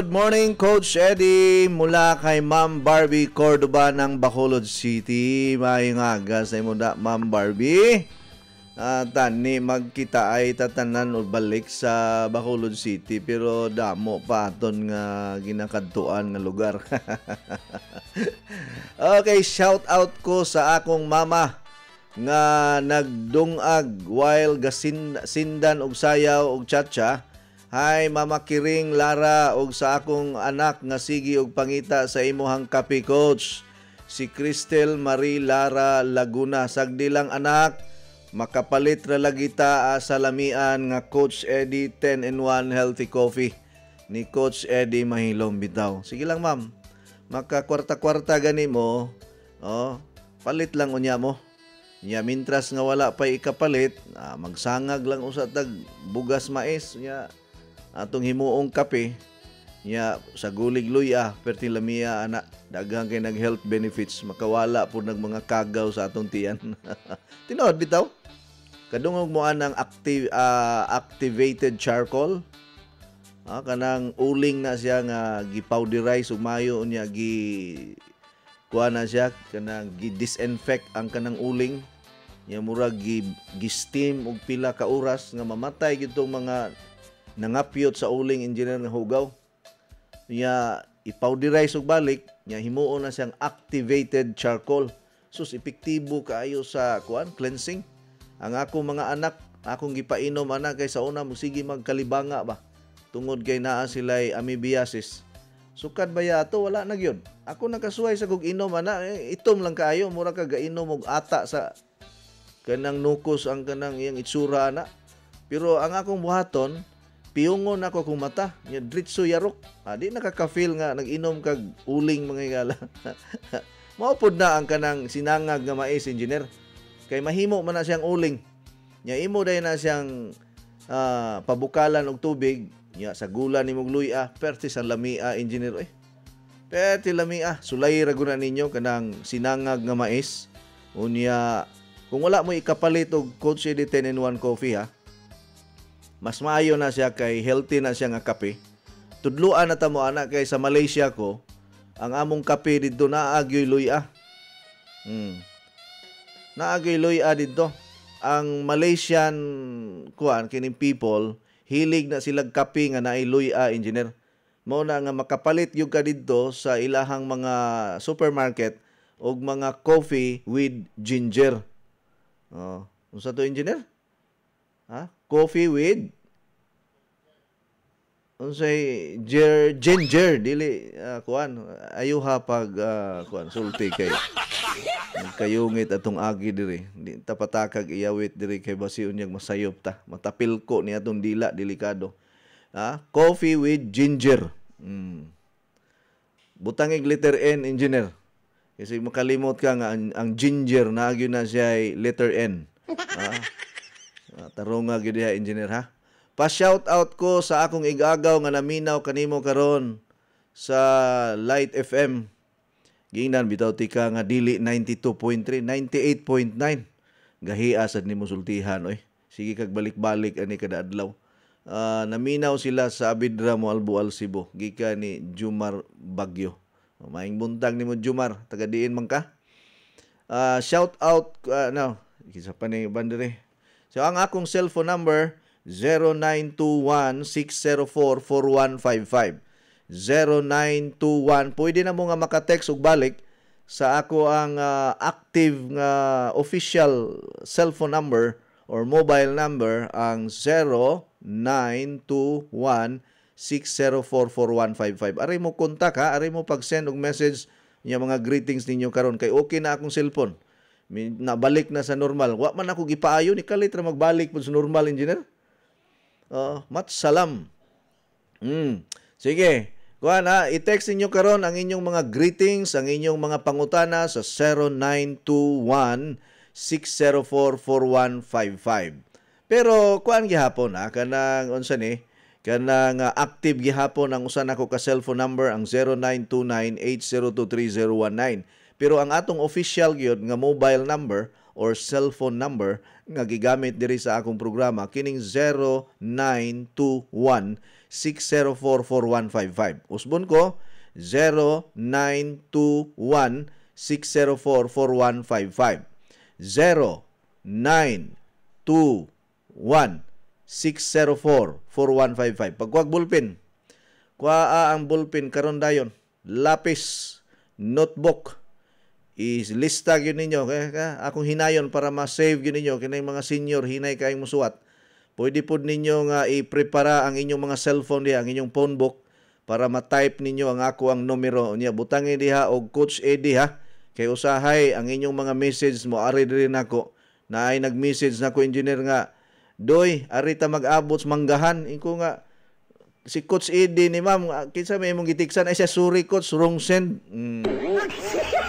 Good morning, Coach Eddie. Mula kay Ma'am Barbie Cordoba ng Bacolod City. Maayong aga sa imo da, Ma'am Barbie. Uh, ni magkita ay tatanan o balik sa Bacolod City pero damo pa aton nga ginakadtuan nga lugar. okay, shout out ko sa akong mama nga nagdungag while gasindan og sayaw og chacha Hi Mama Kiring Lara ug sa akong anak nga sige ug pangita sa imong kapi coach si Cristel Marie Lara Laguna sagdi lang anak makapalit ra lagi ta ah, sa lamian nga Coach Eddie 10 in 1 healthy coffee ni Coach Eddie mahilom bitaw sige lang ma'am maka kwarta-kwarta gani mo oh palit lang unya mo Nya mintras nga wala pa ikapalit, ah, magsangag lang usa tag bugas mais nya atong himuong kape nya sa gulig luya perti lamia ana daghang kay nag health benefits makawala pud nag mga kagaw sa atong tiyan tinuod bitaw kadungog mo anang active uh, ah, activated charcoal ah, kanang uling na siya nga gipowderize umayo unya gi kuha na siya kanang gi-disinfect ang kanang uling nya mura gi gi-steam og pila ka oras nga mamatay gitong mga nangapyot sa uling engineer nga hugaw. Niya ipowderize og balik, niya himuon na siyang activated charcoal. Sus epektibo kaayo sa kuan cleansing. Ang ako mga anak, akong gipainom ana kay sa una mo sige magkalibanga ba. Tungod kay naa sila'y amoebiasis. Sukad ba yato wala na gyud. Ako nakasuway sa gug inom ana eh, itom lang kaayo mura ka gainom og ata sa kanang nukos ang kanang iyang itsura ana. Pero ang akong buhaton, piungon ako akong mata nya diretso yarok ah, di nakaka-feel nga nag-inom kag uling mga higala maupod na ang kanang sinangag nga mais engineer kay mahimo man na siyang uling nya imo day na siyang uh, pabukalan og tubig nya sa gula ni Mugluya ah, perti sa lamia engineer eh perti lamia sulay ra guna ninyo kanang sinangag nga mais unya kung wala mo ikapalit og Coach Edith 10 in 1 coffee ha mas maayo na siya kay healthy na siya nga kape. Tudluan na tamo anak kay sa Malaysia ko, ang among kape didto na agyoy luya. Hmm. na Naagyoy luya didto. Ang Malaysian kuan kining people hilig na sila kape nga naay luya engineer. Mao na nga makapalit yung ka didto sa ilahang mga supermarket og mga coffee with ginger. Oh, unsa to engineer? Ha? coffee with unsay ano ginger, ginger dili uh, ah, kuan ayuha pag uh, ah, kuan sulti kay kayungit atong agi diri di tapatakag iyawit diri kay basi unyag masayop ta matapil ko ni atong dila delikado ha coffee with ginger mm. butangig letter N engineer kasi makalimot ka nga ang, ang ginger na na siya ay letter N ha Ah, Tarunga gyud engineer ha. Pa shout out ko sa akong igagaw nga naminaw kanimo karon sa Light FM. Gingnan bitaw tika nga dili 92.3, 98.9. Gahi asad nimo sultihan oy. Sige kag balik-balik ani kada adlaw. Uh, naminaw sila sa Abidra Moalbu Al Cebu gikan ni Jumar Bagyo. Oh, maing buntag nimo Jumar, taga diin man ka. Uh, ah, shout out uh, no, isa pa ni bandere. So ang akong cellphone number 0921-604-4155. 0921. Pwede na mo nga makatext og balik sa ako ang uh, active nga uh, official cellphone number or mobile number ang 0921 0921-604-4155. Aray mo kontak ha, aray mo pag-send og message niya mga greetings ninyo karon kay okay na akong cellphone nabalik na sa normal. Wa man ako gipaayo ni kalit ra magbalik pud sa normal engineer. Oh, mat salam. Mm. Sige. Kuan ha, i-text ninyo karon ang inyong mga greetings, ang inyong mga pangutana sa 0921 6044155. Pero kuan gihapon ha kanang unsa ni? Kanang uh, active gihapon ang usa nako ka cellphone number ang 0929802319. Pero ang atong official gyud nga mobile number or cellphone number nga gigamit diri sa akong programa kining 0921 6044155. Usbon ko 0921 0921-604-4155. 0921 604 bulpin, kuha ang bulpin karon dayon, lapis, notebook, i-lista gyud ninyo kay akong hinayon para ma-save gyud ninyo kinay mga senior hinay kayong musuwat. Pwede pod ninyo nga i-prepara ang inyong mga cellphone diha, ang inyong phone book para ma-type ninyo ang ako ang numero niya. Butangi diha og Coach Eddie ha. Kay usahay ang inyong mga message mo ari diri nako na ay nag-message nako engineer nga Doy, arita mag abots manggahan ingko nga si Coach Eddie ni ma'am ah, kinsa may imong gitiksan ay siya suri coach wrong send. Mm.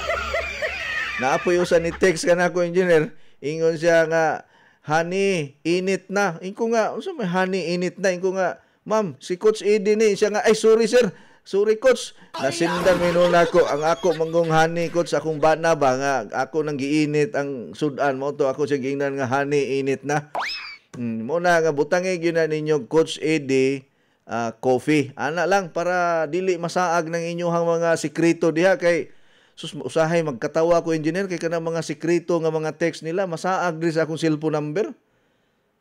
Naapoy usan ni text kana ko engineer. Ingon siya nga honey init na. Ingko nga unsa may honey init na Ingko nga ma'am si coach Eddie ni siya nga ay sorry sir. Sorry coach, nasindan na ko ang ako manggong honey coach akong bana ba nga ako nang giinit ang sudan mo to ako siya gingnan nga honey init na. Mm, muna nga butangi gyud na ninyo coach Eddie uh, ah, coffee. Ana lang para dili masaag ng inyong mga sikreto diha kay Sus, usahay magkatawa ko engineer kay kana mga sekreto nga mga text nila masaag diri akong cellphone number.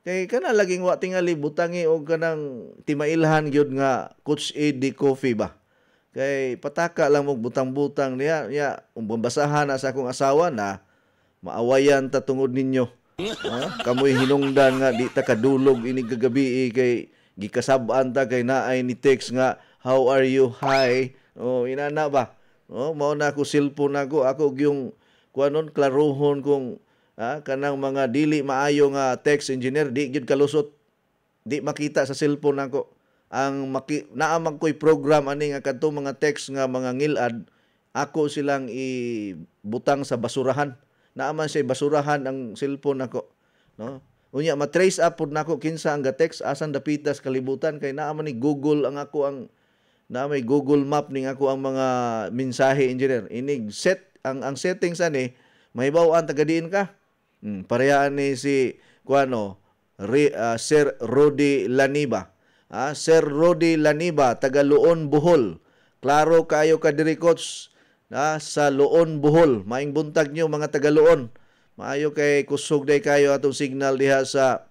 Kay kana laging wa tingali butangi og kanang timailhan gyud nga Coach AD Coffee ba. Kay pataka lang mo butang-butang niya, ya umbabasahan na sa akong asawa na maawayan ta tungod ninyo. Ha? Kamoy hinungdan nga di ta kadulog ini kagabi eh, kay gikasab-an ta kay naay ni text nga how are you hi. Oh, inana ba? Oh, mao na ako cellphone ako, ako gyung kuanon klaruhon kung ah, kanang mga dili maayo nga text engineer di gyud kalusot. Di makita sa cellphone ako ang maki, naamang ko'y program ani nga kadto mga text nga mga ngilad ako silang ibutang sa basurahan naaman siya basurahan ang cellphone ako no unya ma trace up pud nako kinsa ang ga text asan dapitas kalibutan kay naaman ni Google ang ako ang na may Google Map ning ako ang mga mensahe engineer. Inig set ang ang settings ani mahibaw-an tagadiin ka. Hmm, parehaan ni si kuano Re, uh, ah, Sir Rodi Laniba. Ah, Sir Rodi Laniba taga Luon Bohol. Klaro kayo ka diri coach na ah, sa Luon Bohol. Maing buntag nyo mga taga Luon. Maayo kay kusog day kayo atong signal diha sa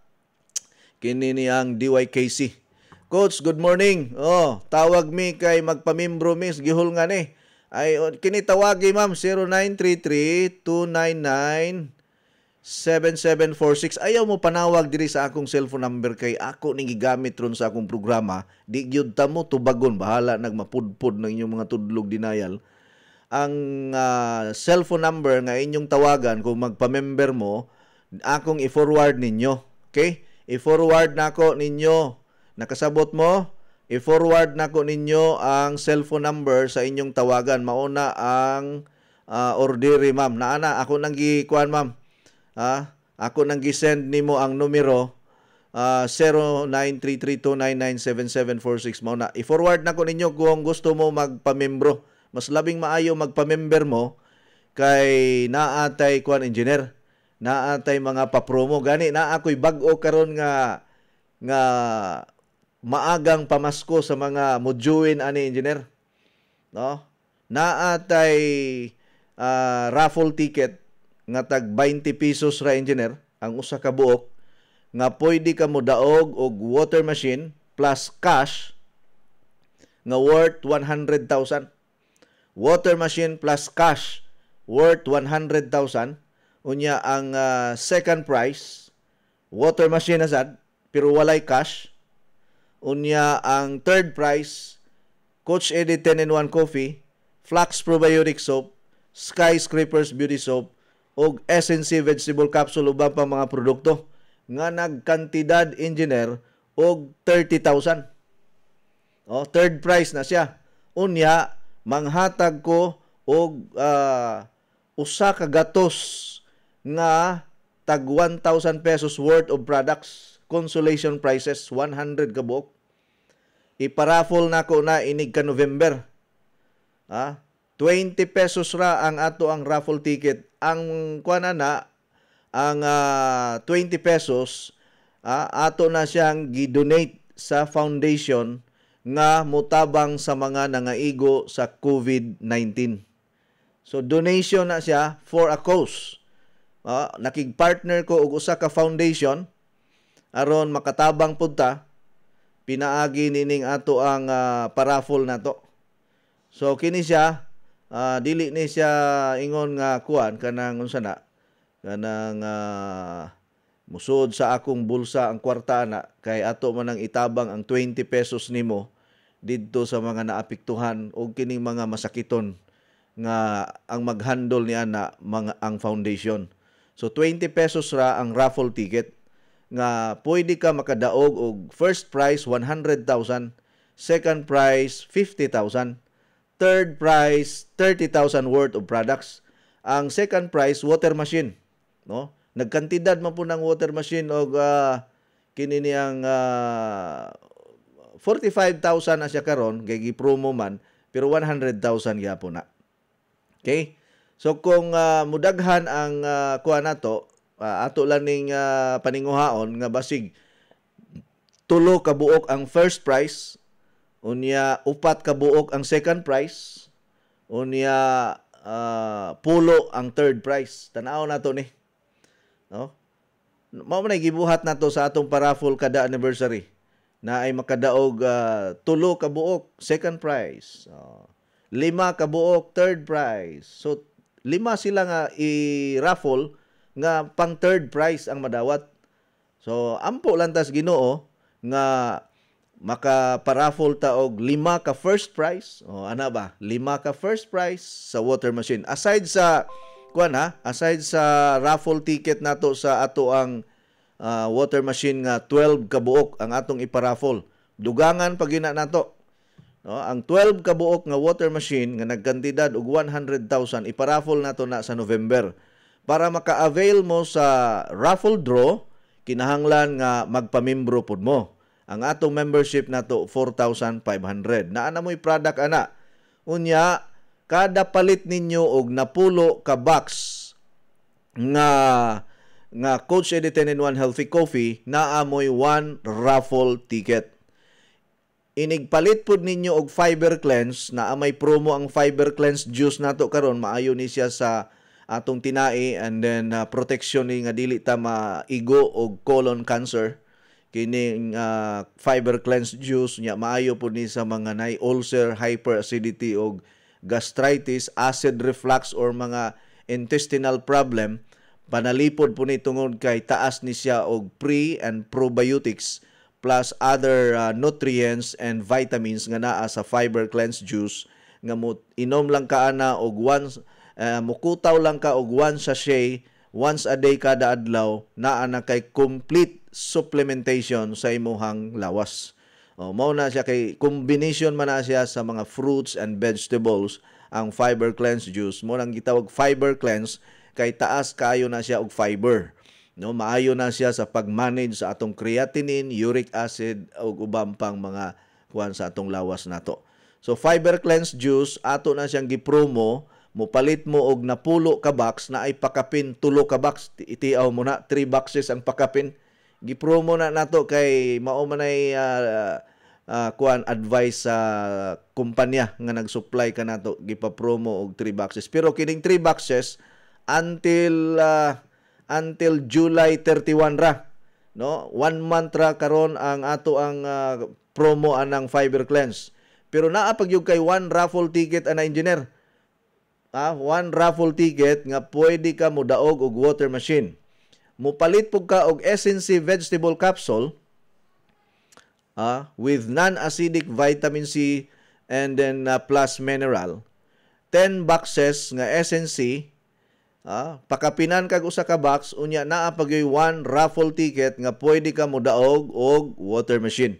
kini ni ang DYKC. Coach, good morning. Oh, tawag mi kay magpamimbro miss gihul nga ni. Ay oh, kini tawagi ma'am 0933-299-7746. Ayaw mo panawag diri sa akong cellphone number kay ako ning gigamit ron sa akong programa. Di gyud ta mo tubagon bahala nagmapudpod ng inyong mga tudlog dinayal. Ang uh, cellphone number nga inyong tawagan kung magpamember mo, akong i-forward ninyo. Okay? I-forward na nako ninyo nakasabot mo, i-forward na ko ninyo ang cellphone number sa inyong tawagan. Mauna ang uh, ah, ordiri, eh, ma'am. Naana, ako nang gikuan, ma'am. Ah, ako nang gi-send nimo ang numero uh, 093329977464 mao na. I-forward na ko ninyo kung gusto mo magpamembro. Mas labing maayo magpamember mo kay naatay kuan engineer. Naatay mga papromo gani na ako'y bag-o karon nga nga maagang pamasko sa mga moduin ani engineer. No? Naatay uh, ah, raffle ticket nga tag 20 pesos ra engineer ang usa ka buok nga pwede ka mo daog og water machine plus cash nga worth 100,000. Water machine plus cash worth 100,000 unya ang uh, second prize water machine asad pero walay cash unya ang third prize Coach Eddie 10 in 1 Coffee, Flax Probiotic Soap, Skyscrapers Beauty Soap ug SNC Vegetable Capsule uban pa mga produkto nga nagkantidad engineer og 30,000. Oh, third prize na siya. Unya manghatag ko og uh, usa ka gatos nga tag 1,000 pesos worth of products consolation prizes 100 ka buok. Iparaffle na ko na inig ka November. Ha? 20 pesos ra ang ato ang raffle ticket. Ang kuana na ang uh, ah, 20 pesos uh, ato na siyang gi-donate sa foundation nga mutabang sa mga nangaigo sa COVID-19. So donation na siya for a cause. Uh, nakig-partner ko og usa ka foundation aron makatabang punta pinaagi nining ato ang uh, ah, paraful nato so kini siya uh, dili ni siya ingon nga kuan kanang unsa na kanang uh, musod sa akong bulsa ang kwarta na kay ato man ang itabang ang 20 pesos nimo didto sa mga naapektuhan o kini mga masakiton nga ang maghandol ni ana mga ang foundation. So 20 pesos ra ang raffle ticket nga pwede ka makadaog og first prize 100,000, second prize 50,000, third prize 30,000 worth of products. Ang second prize water machine, no? Nagkantidad man po ng water machine og uh, kini niyang uh, 45,000 asya karon kay gi-promo man pero 100,000 gyapon na. Okay? So kung uh, mudaghan ang uh, kuha nato uh, ato lang ning uh, paninguhaon nga basig tulo kabuok ang first prize unya upat kabuok ang second prize unya uh, pulo ang third prize tanaw aw nato ni no mao man gibuhat nato sa atong paraffol kada anniversary na ay makadaog uh, tulo kabuok second prize so, oh. lima kabuok third prize so lima sila nga i-raffle nga pang third prize ang madawat. So ampo lantas Ginoo nga makaparaffle ta og lima ka first prize. O ana ba? Lima ka first prize sa water machine. Aside sa kuan ha, aside sa raffle ticket nato sa ato ang uh, water machine nga 12 ka buok ang atong iparaffle. Dugangan pag gina nato. No, ang 12 ka buok nga water machine nga nagkandidad og 100,000 iparaffle nato na sa November para maka-avail mo sa raffle draw, kinahanglan nga magpamimbro pud mo. Ang atong membership na to 4,500. Naa na mo'y product ana. Unya kada palit ninyo og napulo ka box nga nga Coach Eddie Tenen 1 Healthy Coffee na naamoy one raffle ticket. Inigpalit pud ninyo og fiber cleanse na may promo ang fiber cleanse juice nato karon maayo ni siya sa atong tinai and then uh, ah, protection ni nga dili ta maigo og colon cancer kining uh, fiber cleanse juice nya maayo pud ni sa mga nai ulcer hyperacidity og gastritis acid reflux or mga intestinal problem panalipod po ni tungod kay taas ni siya og pre and probiotics plus other uh, nutrients and vitamins nga naa sa fiber cleanse juice nga mo inom lang kaana og once uh, mukutaw lang ka og one sachet once a day kada adlaw naa na kay complete supplementation sa imuhang lawas. O, oh, mao na siya kay combination man na siya sa mga fruits and vegetables ang fiber cleanse juice. Mo nang gitawag fiber cleanse kay taas kayo na siya og fiber. No, maayo na siya sa pag-manage sa atong creatinine, uric acid ug ubang pang mga kuan sa atong lawas nato. So fiber cleanse juice ato na siyang gipromo Mupalit mo og napulo ka box na ay pakapin tulo ka box. Itiaw mo na, 3 boxes ang pakapin. Gipromo na nato kay mao man ay uh, uh, kuan advice sa uh, kumpanya nga nag-supply ka nato gipa-promo og 3 boxes. Pero kining 3 boxes until uh, until July 31 ra. No, one month ra karon ang ato ang uh, promo anang fiber cleanse. Pero naa pagyug kay one raffle ticket ana engineer ah, one raffle ticket nga pwede ka mo daog og water machine. Mupalit pug ka og SNC vegetable capsule ah, with non-acidic vitamin C and then uh, plus mineral. 10 boxes nga SNC ah, pakapinan kag usa ka box unya naa pagyoy one raffle ticket nga pwede ka mo daog og water machine.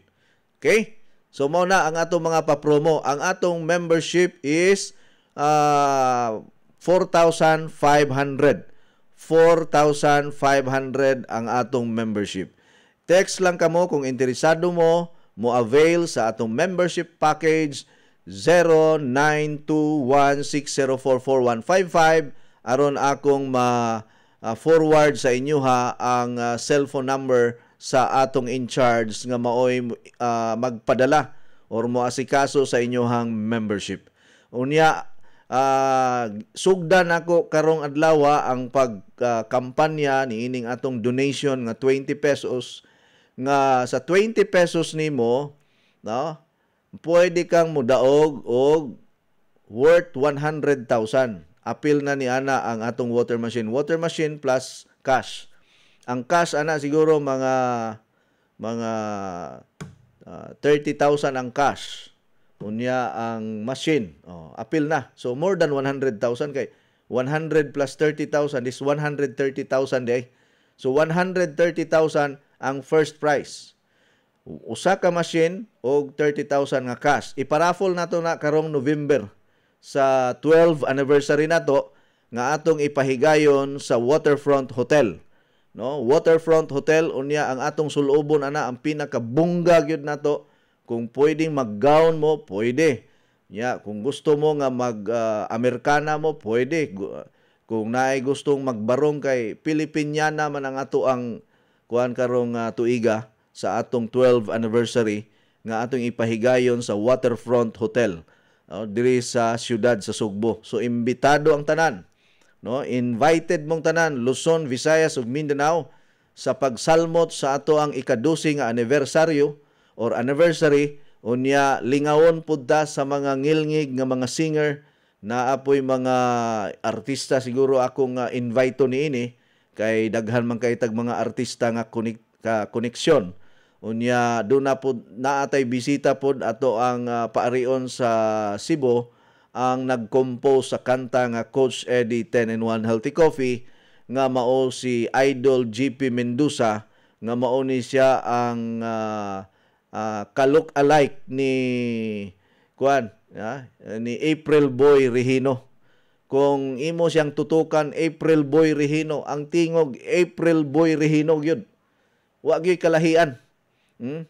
Okay? So mao na ang atong mga pa-promo. Ang atong membership is uh, 4,500. 4,500 ang atong membership. Text lang kamo kung interesado mo mo avail sa atong membership package 0921604455 aron akong ma uh, forward sa inyo ha ang uh, cellphone number sa atong in charge nga maoy uh, magpadala or mo moasikaso sa inyohang membership. Unya uh, sugdan ako karong adlaw ang pagkampanya ah, uh, ni ining atong donation nga 20 pesos nga sa 20 pesos nimo no pwede kang mudaog og worth 100,000 apil na ni ana ang atong water machine water machine plus cash ang cash ana siguro mga mga uh, ah, 30,000 ang cash unya ang machine oh apil na so more than 100,000 kay 100 plus 30,000 is 130,000 day so 130,000 ang first prize usa ka machine og 30,000 nga cash iparaffle nato na karong November sa 12 anniversary nato nga atong ipahigayon sa Waterfront Hotel no Waterfront Hotel unya ang atong sulubon ana ang pinakabungga gyud nato kung pwedeng mag-gown mo, pwede. Yeah, kung gusto mo nga mag-Amerikana ah, uh, mo, pwede. Kung naay gustong magbarong kay Pilipinyana man ang ato ang kuan karong uh, tuiga sa atong 12 anniversary nga atong ipahigayon sa Waterfront Hotel uh, diri sa siyudad sa Sugbo. So imbitado ang tanan, no? Invited mong tanan Luzon, Visayas ug Mindanao sa pagsalmot sa ato ang ikadusi nga anniversary or anniversary unya lingawon pud ta sa mga ngilngig nga mga singer na apoy mga artista siguro akong nga invite ini kay daghan man kay tag mga artista nga connect ka koneksyon unya do na pod naatay bisita pod ato ang uh, ah, paarion sa Cebu ang nagcompose sa kanta nga Coach Eddie 10 and 1 Healthy Coffee nga mao si Idol GP Mendoza nga mao ni siya ang uh, uh, ah, ka alike ni kuan uh, ni April Boy Regino kung imo siyang tutukan April Boy Regino ang tingog April Boy Regino gyud wa gyud kalahian hmm?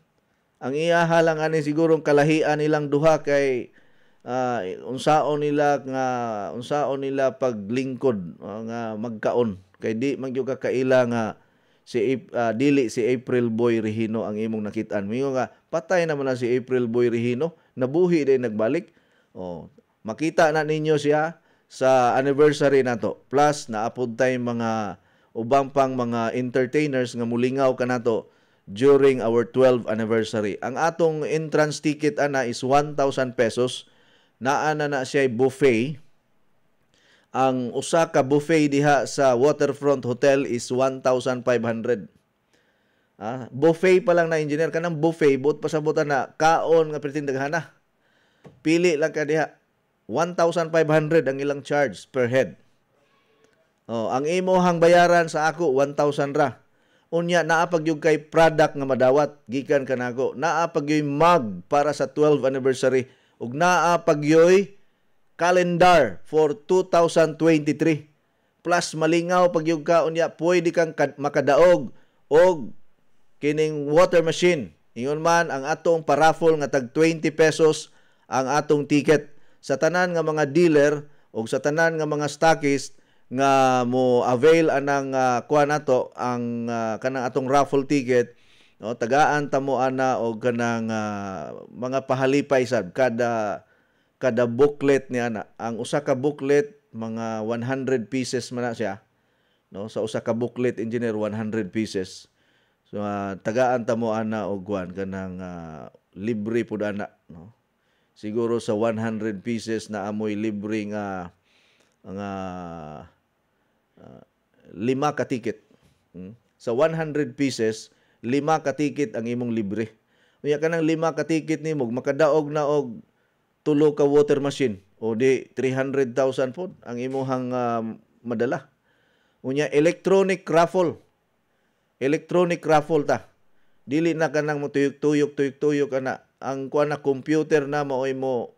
ang iya halang ani siguro kalahian nilang duha kay uh, ah, unsaon nila nga unsaon nila paglingkod uh, nga magkaon kay di man gyud kakaila nga si uh, dili si April Boy Regino ang imong nakitaan mo nga patay na na si April Boy Regino nabuhi day nagbalik oh makita na ninyo siya sa anniversary nato plus naapod tay mga ubang pang mga entertainers nga mulingaw kanato during our 12th anniversary ang atong entrance ticket ana is 1000 pesos naa na na siya buffet ang usa ka buffet diha sa Waterfront Hotel is 1,500. Ah, buffet pa lang na engineer kanang buffet buot pasabutan na kaon nga pertindaghan na. Pili lang ka diha 1,500 ang ilang charge per head. Oh, ang imo hang bayaran sa ako 1,000 ra. Unya naa pagyug kay product nga madawat gikan kanako. Naa pagyoy mug para sa 12 anniversary ug naa calendar for 2023. Plus malingaw pagyug ka unya pwede kang makadaog og kining water machine. Ingon man ang atong paraffol nga tag 20 pesos ang atong ticket sa tanan nga mga dealer o sa tanan nga mga stockist nga mo avail anang uh, kuha nato ang uh, kanang atong raffle ticket no tagaan ta mo ana og kanang uh, mga pahalipay sad kada kada booklet niya na. Ang usa ka booklet mga 100 pieces man na siya. No, sa usa ka booklet engineer 100 pieces. So uh, tagaan ta mo ana og kwan kanang uh, ah, libre pud ana, no. Siguro sa 100 pieces na amoy libre nga nga uh, lima ka ticket. Hmm? Sa 100 pieces, lima ka ticket ang imong libre. Unya ka ng lima ka ticket nimo, makadaog na og tulo ka water machine o di 300,000 po ang imuhang uh, madala. Unya electronic raffle. Electronic raffle ta. Dili na kanang mo tuyok-tuyok tuyok-tuyok ana. Ang kuan na computer na mo mo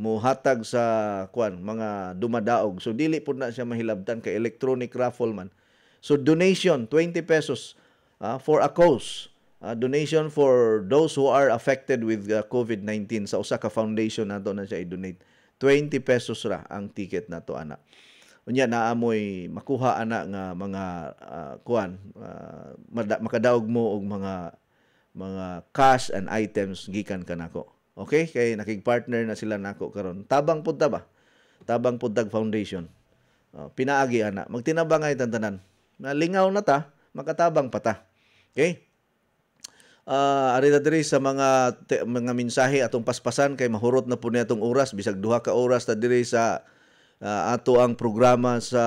mo hatag sa kuan mga dumadaog. So dili pud na siya mahilabtan ka electronic raffle man. So donation 20 pesos uh, for a cause uh, donation for those who are affected with uh, COVID-19 sa Osaka ka foundation nato na siya i-donate 20 pesos ra ang ticket nato ana unya naa mo'y makuha ana nga mga uh, kuan uh, makadaog mo og mga mga cash and items gikan kanako okay kay nakig-partner na sila nako karon tabang pud ba tabang pud foundation uh, pinaagi ana magtinabangay tantanan na lingaw na ta makatabang pa ta okay uh, ari diri sa mga te, mga mensahe atong paspasan kay mahurot na po nitong oras bisag duha ka oras ta diri sa uh, ato ang programa sa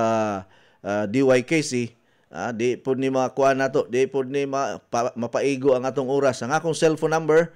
uh, ah, DYKC uh, di po ni makuha nato di po ni ma, pa, mapaigo ang atong oras ang akong cellphone number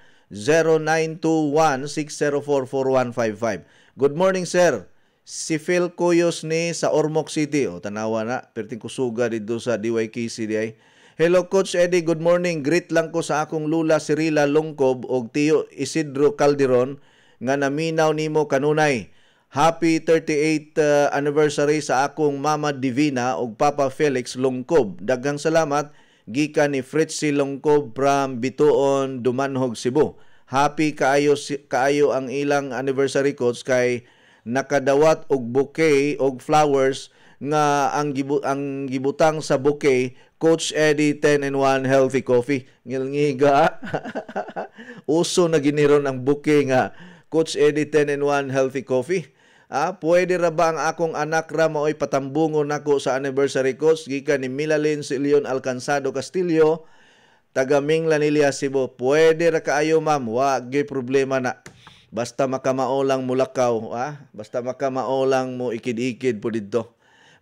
0921-604-4155 Good morning sir si Phil Cuyos ni sa Ormoc City o tanawa na perting kusuga dito sa DYKC di ay Hello Coach Eddie, good morning. Greet lang ko sa akong lula Sirila Lungkob og tiyo Isidro Calderon nga naminaw nimo kanunay. Happy 38th uh, anniversary sa akong Mama Divina og Papa Felix Lungkob. Daghang salamat gikan ni Fritzy Lungkob from Bituon, Dumanhog, Cebu. Happy kaayo kaayo ang ilang anniversary coach kay nakadawat og bouquet og flowers nga ang gibu ang gibutang sa bouquet Coach Eddie 10 and 1 healthy coffee ngilngiga uso na giniron ang bouquet nga Coach Eddie 10 and 1 healthy coffee Ah, pwede ra ba ang akong anak ra maoy patambungo nako sa anniversary coach gikan ni Milalin Leon Alcansado Castillo taga Minglanilla Cebu. Pwede ra kaayo ma'am, wa gyud problema na. Basta makamao lang mo ah. Basta makamao lang mo ikid-ikid po didto.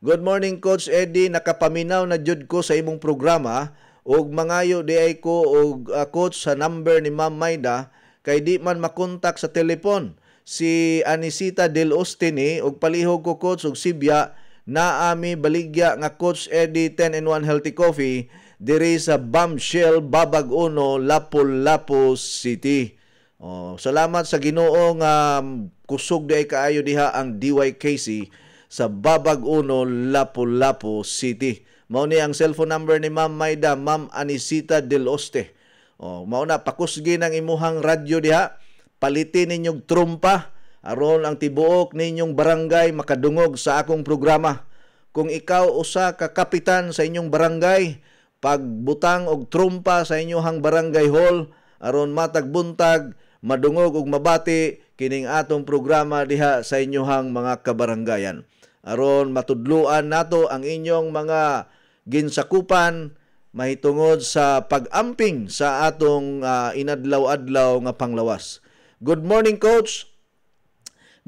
Good morning Coach Eddie, nakapaminaw na jud ko sa imong programa ug mangayo di ay ko og uh, coach sa number ni Ma'am Maida kay di man makontak sa telepon si Anisita Del Ostini og palihog ko coach og sibya na ami baligya nga coach Eddie 10 in 1 healthy coffee diri sa Bombshell Babaguno Lapu-Lapu City. Oh, salamat sa Ginoo nga um, kusog di kaayo diha ang DYKC sa Babag Babaguno, Lapu-Lapu City. Mao ni ang cellphone number ni Ma'am Maida, Ma'am Anisita Del Oste. O, mauna, pakusgi ng imuhang radyo diha. Palitin ninyong trumpa. Aron ang tibuok ninyong barangay makadungog sa akong programa. Kung ikaw usa ka kapitan sa inyong barangay, pagbutang og trumpa sa inyong barangay hall, aron matagbuntag, madungog og mabati kining atong programa diha sa inyong mga kabarangayan aron matudluan nato ang inyong mga ginsakupan mahitungod sa pag-amping sa atong uh, inadlaw-adlaw nga panglawas. Good morning coach.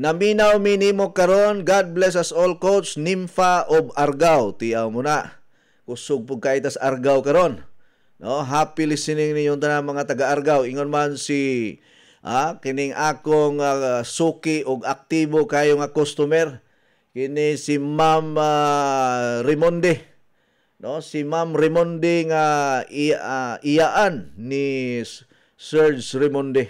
Naminaw minimo karon. God bless us all coach. Nimfa of Argao. Tiaw mo na. Kusog pug kay tas Argao karon. No, happy listening ninyo tanan mga taga Argao. Ingon man si ah, kining akong uh, suki og aktibo kayo nga customer kini si Ma'am uh, Rimondi no si Ma'am Rimondi nga i, uh, iyaan ni Serge Rimondi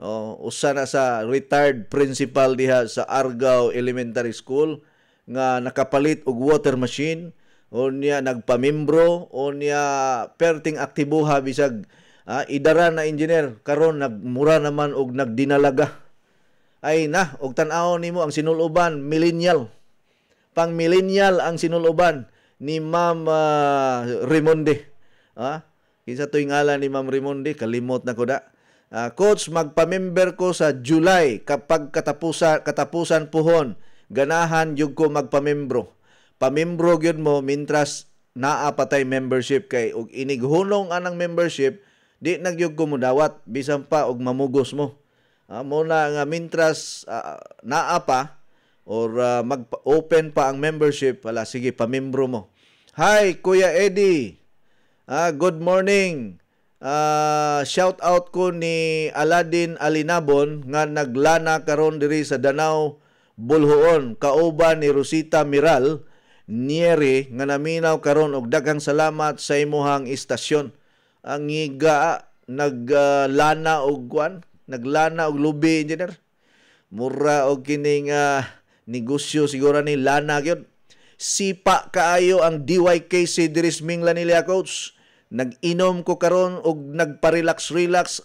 no usa na sa retired principal diha sa Argao Elementary School nga nakapalit og water machine unya nagpamembro unya perting aktibuha bisag uh, idara na engineer karon nagmura naman og nagdinalaga ay na og tan-aw nimo ang sinuluban millennial. Pang millennial ang sinuluban ni Ma'am uh, Rimondi. Ah, kinsa tuig ngalan ni Ma'am Rimondi kalimot na ko da. ah, coach, magpa-member ko sa July kapag katapusan katapusan puhon. Ganahan jud ko magpa-membro pa Pamembro gyud mo mintras naa patay membership kay og inighunong anang membership di nagyug ko mo dawat bisan pa og mamugos mo Uh, muna nga mintras uh, naa pa or uh, ah, mag-open pa ang membership, wala sige pamembro mo. Hi Kuya Eddie. Uh, good morning. Uh, shout out ko ni Aladdin Alinabon nga naglana karon diri sa Danau Bulhoon kauban ni Rosita Miral Nieri nga naminaw karon og daghang salamat sa imuhang istasyon. Ang higa naglana uh, og Naglana og lubi, engineer. Mura og kining uh, negosyo siguro ni lana gyud. Sipa kaayo ang DYKC Diris Mingla nila coach. Nag-inom ko karon og nagpa-relax-relax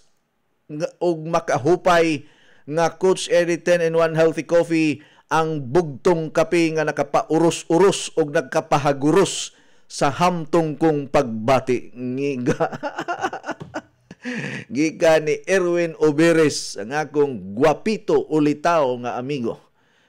og makahupay nga Coach Eritan and 1 Healthy Coffee ang bugtong kape nga nakapauros-uros og nagkapahaguros sa hamtong kong pagbati. nga Gika ni Erwin Oberes, ang akong guwapito ulitaw nga amigo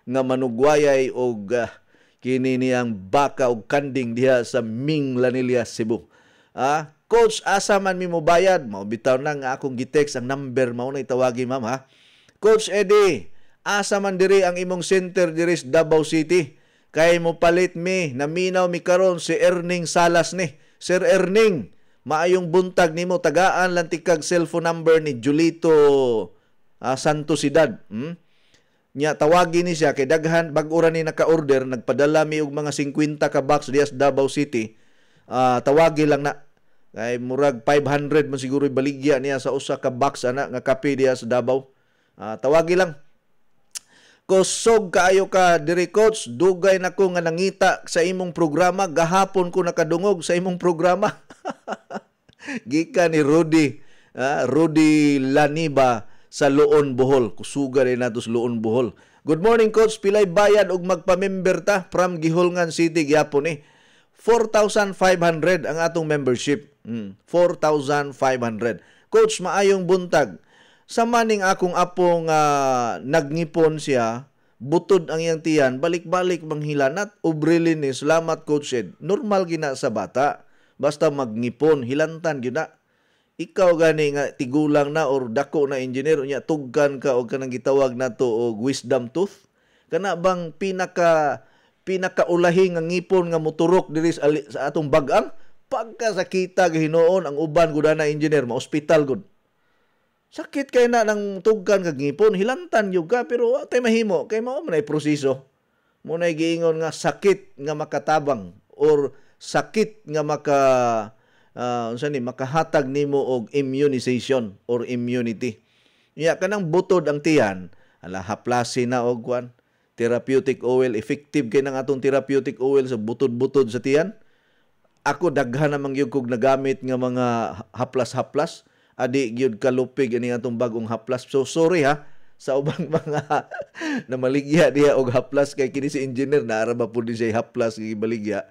nga manugwayay og uh, kini niyang baka og kanding diha sa Ming Lanilia Cebu. Ah, coach asa man mi mobayad Mao bitaw na nga akong gitext ang number mao na itawagi ma'am ha. Coach Eddie, asa man diri ang imong center diri sa Davao City? Kay mo palit mi, naminaw mi karon si Erning Salas ni. Sir Erning, Maayong buntag nimo tagaan lang tikag cellphone number ni Julito uh, ah, Santosidad. Hmm? Nya tawagin ni siya kay daghan bag-ura ni naka-order nagpadala mi og mga 50 ka box dias Davao City. Uh, ah, tawagi lang na kay murag 500 man siguro ibaligya niya sa usa ka box ana nga kape diya sa Davao. Uh, ah, tawagi lang. Kusog kaayo ka diri coach, dugay na ko nga nangita sa imong programa gahapon ko nakadungog sa imong programa. Gikan ni Rudy, ah, Rudy Laniba sa Luon Bohol. Kusuga rin nato sa Luon Bohol. Good morning coach, pilay bayad og magpamember ta from Giholngan City gyapon eh. 4,500 ang atong membership. Mm, 4,500. Coach, maayong buntag sa maning akong apong nga uh, nagnipon siya butod ang iyang tiyan balik-balik manghilanat ubrilin ni salamat coach Ed normal gina sa bata basta magngipon, hilantan gyud na ikaw gani nga tigulang na or dako na engineer niya, tugkan ka o kanang gitawag nato og wisdom tooth kana bang pinaka pinakaulahi nga ngipon nga moturok diri sa atong bag-ang pagka sa kita gihinuon ang uban gud na engineer ma ospital gud Sakit kay na nang tugkan kag ngipon, hilantan yung ka, pero atay mahimo, kay mao man ay proseso. Mo na giingon nga sakit nga makatabang or sakit nga maka uh, unsa ni makahatag nimo og immunization or immunity. Iya kanang butod ang tiyan, ala haplasi na og kwan therapeutic oil effective kay nang atong therapeutic oil sa butod-butod sa tiyan. Ako daghan namang gyud kog nagamit nga mga haplas-haplas adi gyud kalupig ani atong bagong haplas. So sorry ha sa ubang mga namaligya diha og haplas kay kini si engineer na ara ba pud siya haplas kay baligya.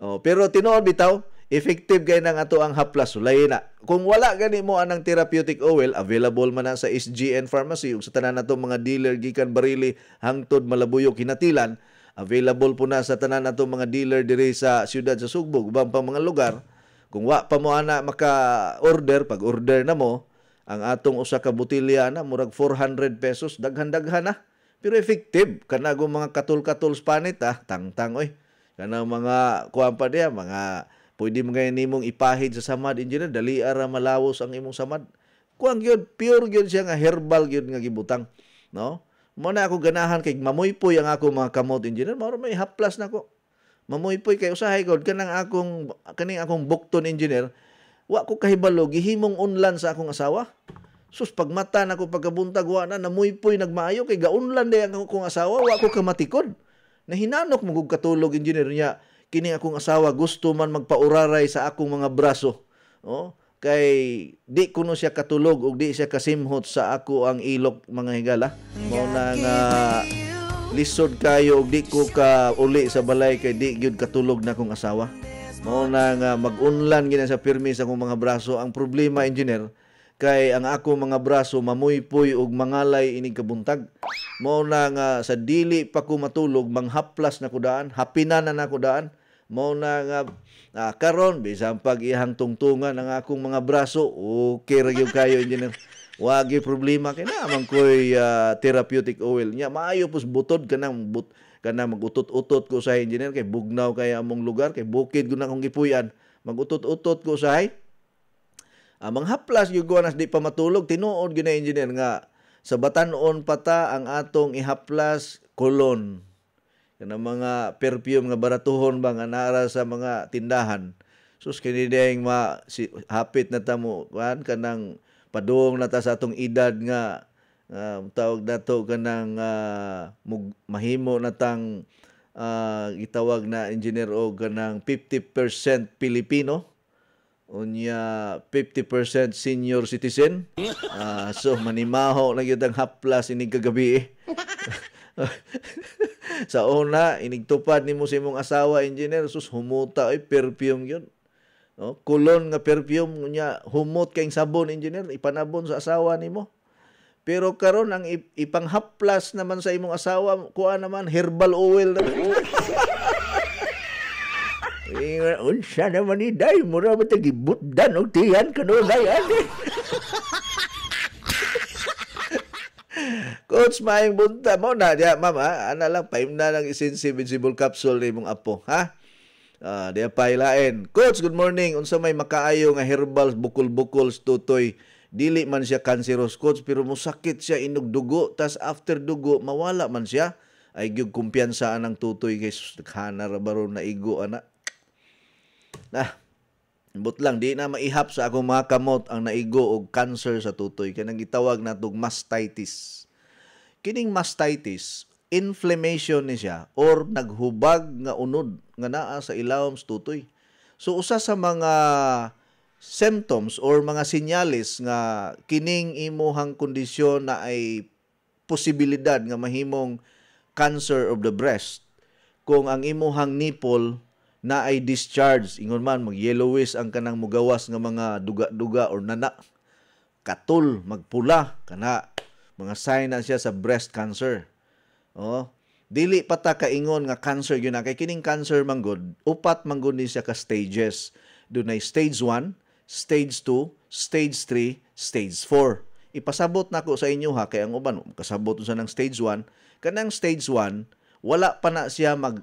Oh, pero tinuod bitaw effective gay nang ato ang haplas sulay na. Kung wala gani mo anang therapeutic oil available man na sa SGN Pharmacy ug sa tanan nato mga dealer gikan Barili hangtod Malabuyo kinatilan available po na sa tanan nato mga dealer diri sa siyudad sa Sugbo ubang pang mga lugar. Kung wa pa mo ana maka-order, pag order na mo, ang atong usa ka botilya na murag 400 pesos daghan-daghan na. Pero effective kana mga katul-katul spanit ah, tangtang oy. Kana mga kuan pa diya, mga pwede mga nimong ipahid sa samad engineer dali ara malawos ang imong samad. Kuan gyud pure gyud siya nga herbal gyud nga gibutang, no? Mo na ako ganahan kay mamoy mamuypoy ang ako mga kamot engineer, maro may haplas na ko mamuypoy kay usahay God kanang akong kaning akong bukton engineer wa ko kahibalo gihimong unlan sa akong asawa sus pagmata nako pagkabuntag wa na namuypoy nagmaayo kay gaunlan day ang akong asawa wa ko kamatikod nahinanok mo katulog engineer niya kining akong asawa gusto man magpauraray sa akong mga braso oh kay di kuno siya katulog og di siya kasimhot sa ako ang ilok mga higala mao na nga uh, lisod kayo og di ko ka uli sa balay kay di gyud katulog na kong asawa mao na nga mag-unlan gina sa pirmi sa akong mga braso ang problema engineer kay ang ako mga braso mamuypoy og mangalay ining kabuntag mao na nga sa dili pa ko matulog manghaplas na ko daan hapinan na na ko daan mao na nga ah, karon bisan pag ihang tungtungan ang akong mga braso okay ra gyud kayo engineer Wagi problema kay naman koy uh, therapeutic oil nya. Maayo pus butod ka nang but, kana magutot-utot ko sa engineer kay bugnaw kay among lugar kay bukid ko na kong gipuy-an magutot-utot ko sa uh, manghaplas gyud ko nas di pa matulog tinuod gyud engineer nga sa batanon pata ang atong ihaplas kolon kana mga perfume nga baratuhon ba nga naara sa mga tindahan sus kinideng ma si, hapit na tamo kan kanang Padung nata sa atong edad nga uh, tawag nato kanang uh, mug, mahimo natang uh, ah, gitawag na engineer o kanang 50% Pilipino unya 50% senior citizen uh, so manimaho na gyud ang haplas inig kagabi eh. sa una inigtupad mo sa imong asawa engineer sus humuta ay perfume yun No? Kulon nga perfume niya humot kay sabon engineer ipanabon sa asawa nimo. Pero karon ang ipanghaplas naman sa imong asawa kuha naman herbal oil naman. Unsa naman ni day mo ra matagibutdan og tiyan kanunay ani. Coach, maayong bunta mo na. Diya, mama, ana lang, paim na lang isinsibinsibol capsule ni mong apo, ha? Ah, diya pahilain. Coach, good morning. Unsa may makaayo nga herbal bukol-bukol tutoy dili man siya cancerous coach pero musakit siya inog dugo tas after dugo mawala man siya ay gyud kumpiyansa anang tutoy guys. hana ra baron na igo ana. Nah, but lang di na maihap sa akong mga kamot ang naigo og cancer sa tutoy kay nang nagitawag natog mastitis. Kining mastitis inflammation ni siya or naghubag nga unod nga naa sa ilawom tutoy. So usa sa mga symptoms or mga sinyalis nga kining imuhang kondisyon na ay posibilidad nga mahimong cancer of the breast kung ang imuhang nipple na ay discharge ingon man mag yellowish ang kanang mugawas nga mga duga-duga or nana katul magpula kana mga sign na siya sa breast cancer Oh, dili pata kaingon nga cancer gyud na kay kining cancer man upat man ni siya ka stages. Dunay stage 1, stage 2, stage 3, stage 4. Ipasabot nako na sa inyo ha kay ang uban kasabot sa ng stage 1, kanang stage 1 wala pa na siya mag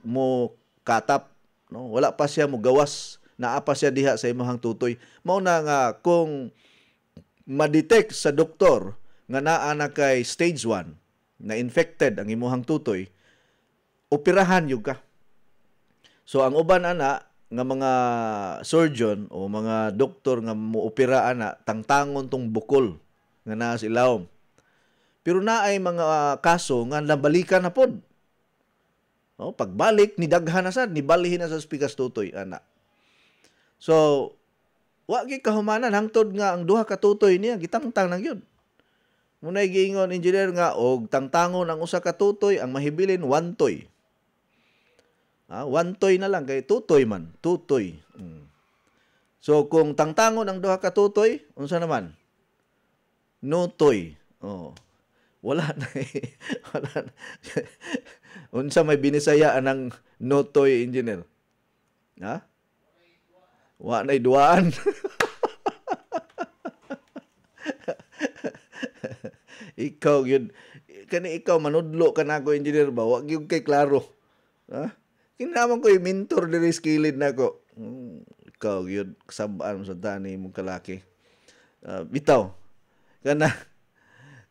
katap, no? Wala pa siya mo gawas, naa siya diha sa imong tutoy. Mao na nga kung ma-detect sa doktor nga naa na kay stage 1, na infected ang imuhang tutoy, operahan yung ka. So ang uban ana nga mga surgeon o mga doktor nga muopera ana tangtangon tong bukol nga naa sa Pero na ay mga ah, kaso nga nabalikan na pod. No, pagbalik ni daghan na sad, nibalihin na sa spikas tutoy ana. So wa gi kahumanan hangtod nga ang duha ka tutoy niya gitangtang nang yun. Munay giingon engineer nga og tangtangon ang usa ka tutoy ang mahibilin toy. Ah, toy na lang kay tutoy man, tutoy. Mm. So kung tangtangon ang duha ka tutoy, unsa naman? No toy. Oh. Wala na eh. wala. Na. unsa may binisaya anang no toy engineer? Ha? Wa nay duaan. ikaw yun kani ikaw manudlo ka nako engineer ba wag yung kay klaro ha kinamang ko yung mentor diri skilled nako hmm, ikaw yun sabaan sa tani mong kalaki uh, bitaw kana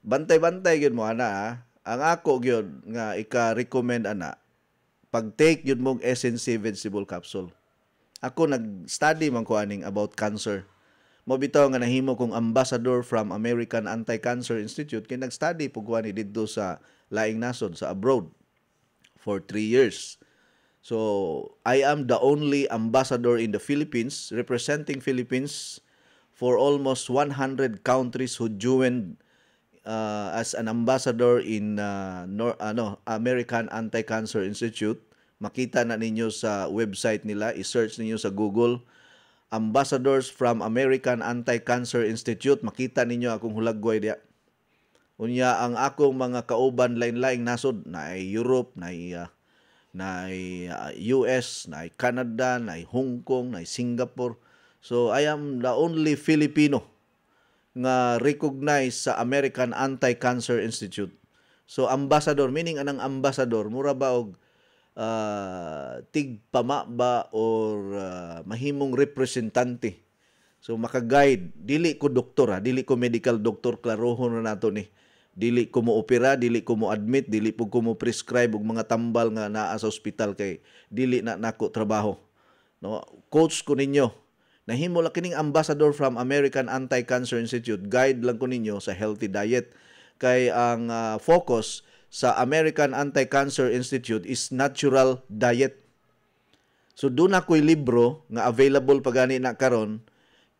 bantay-bantay gyud mo ana ha? ang ako gyud nga ika-recommend ana pag take gyud mong SNC vegetable capsule ako nag-study man ko aning about cancer mo bitaw nga nahimo kong ambassador from American Anti-Cancer Institute kay nagstudy pugwan ni didto sa laing nasod sa abroad for 3 years. So, I am the only ambassador in the Philippines representing Philippines for almost 100 countries who joined uh, as an ambassador in uh, Nor ano, American Anti-Cancer Institute. Makita na ninyo sa website nila, i-search ninyo sa Google ambassadors from American Anti-Cancer Institute. Makita ninyo akong hulagway diya. Unya ang akong mga kauban lain-lain nasod na Europe, na uh, ah, na uh, ah, US, na Canada, na Hong Kong, na Singapore. So I am the only Filipino nga recognized sa American Anti-Cancer Institute. So ambassador meaning anang ambassador mura ba og uh, tigpama ba or uh, mahimong representante. So makaguide, dili ko doktor ha, ah. dili ko medical doctor klarohon na nato ni. Dili ko mo opera, dili ko mo admit, dili pud ko mo prescribe og mga tambal nga naa sa hospital kay dili na nako trabaho. No, coach ko ninyo. Nahimo la kining ambassador from American Anti-Cancer Institute, guide lang ko ninyo sa healthy diet kay ang uh, focus sa American Anti-Cancer Institute is natural diet. So doon ako'y libro nga available pagani na karon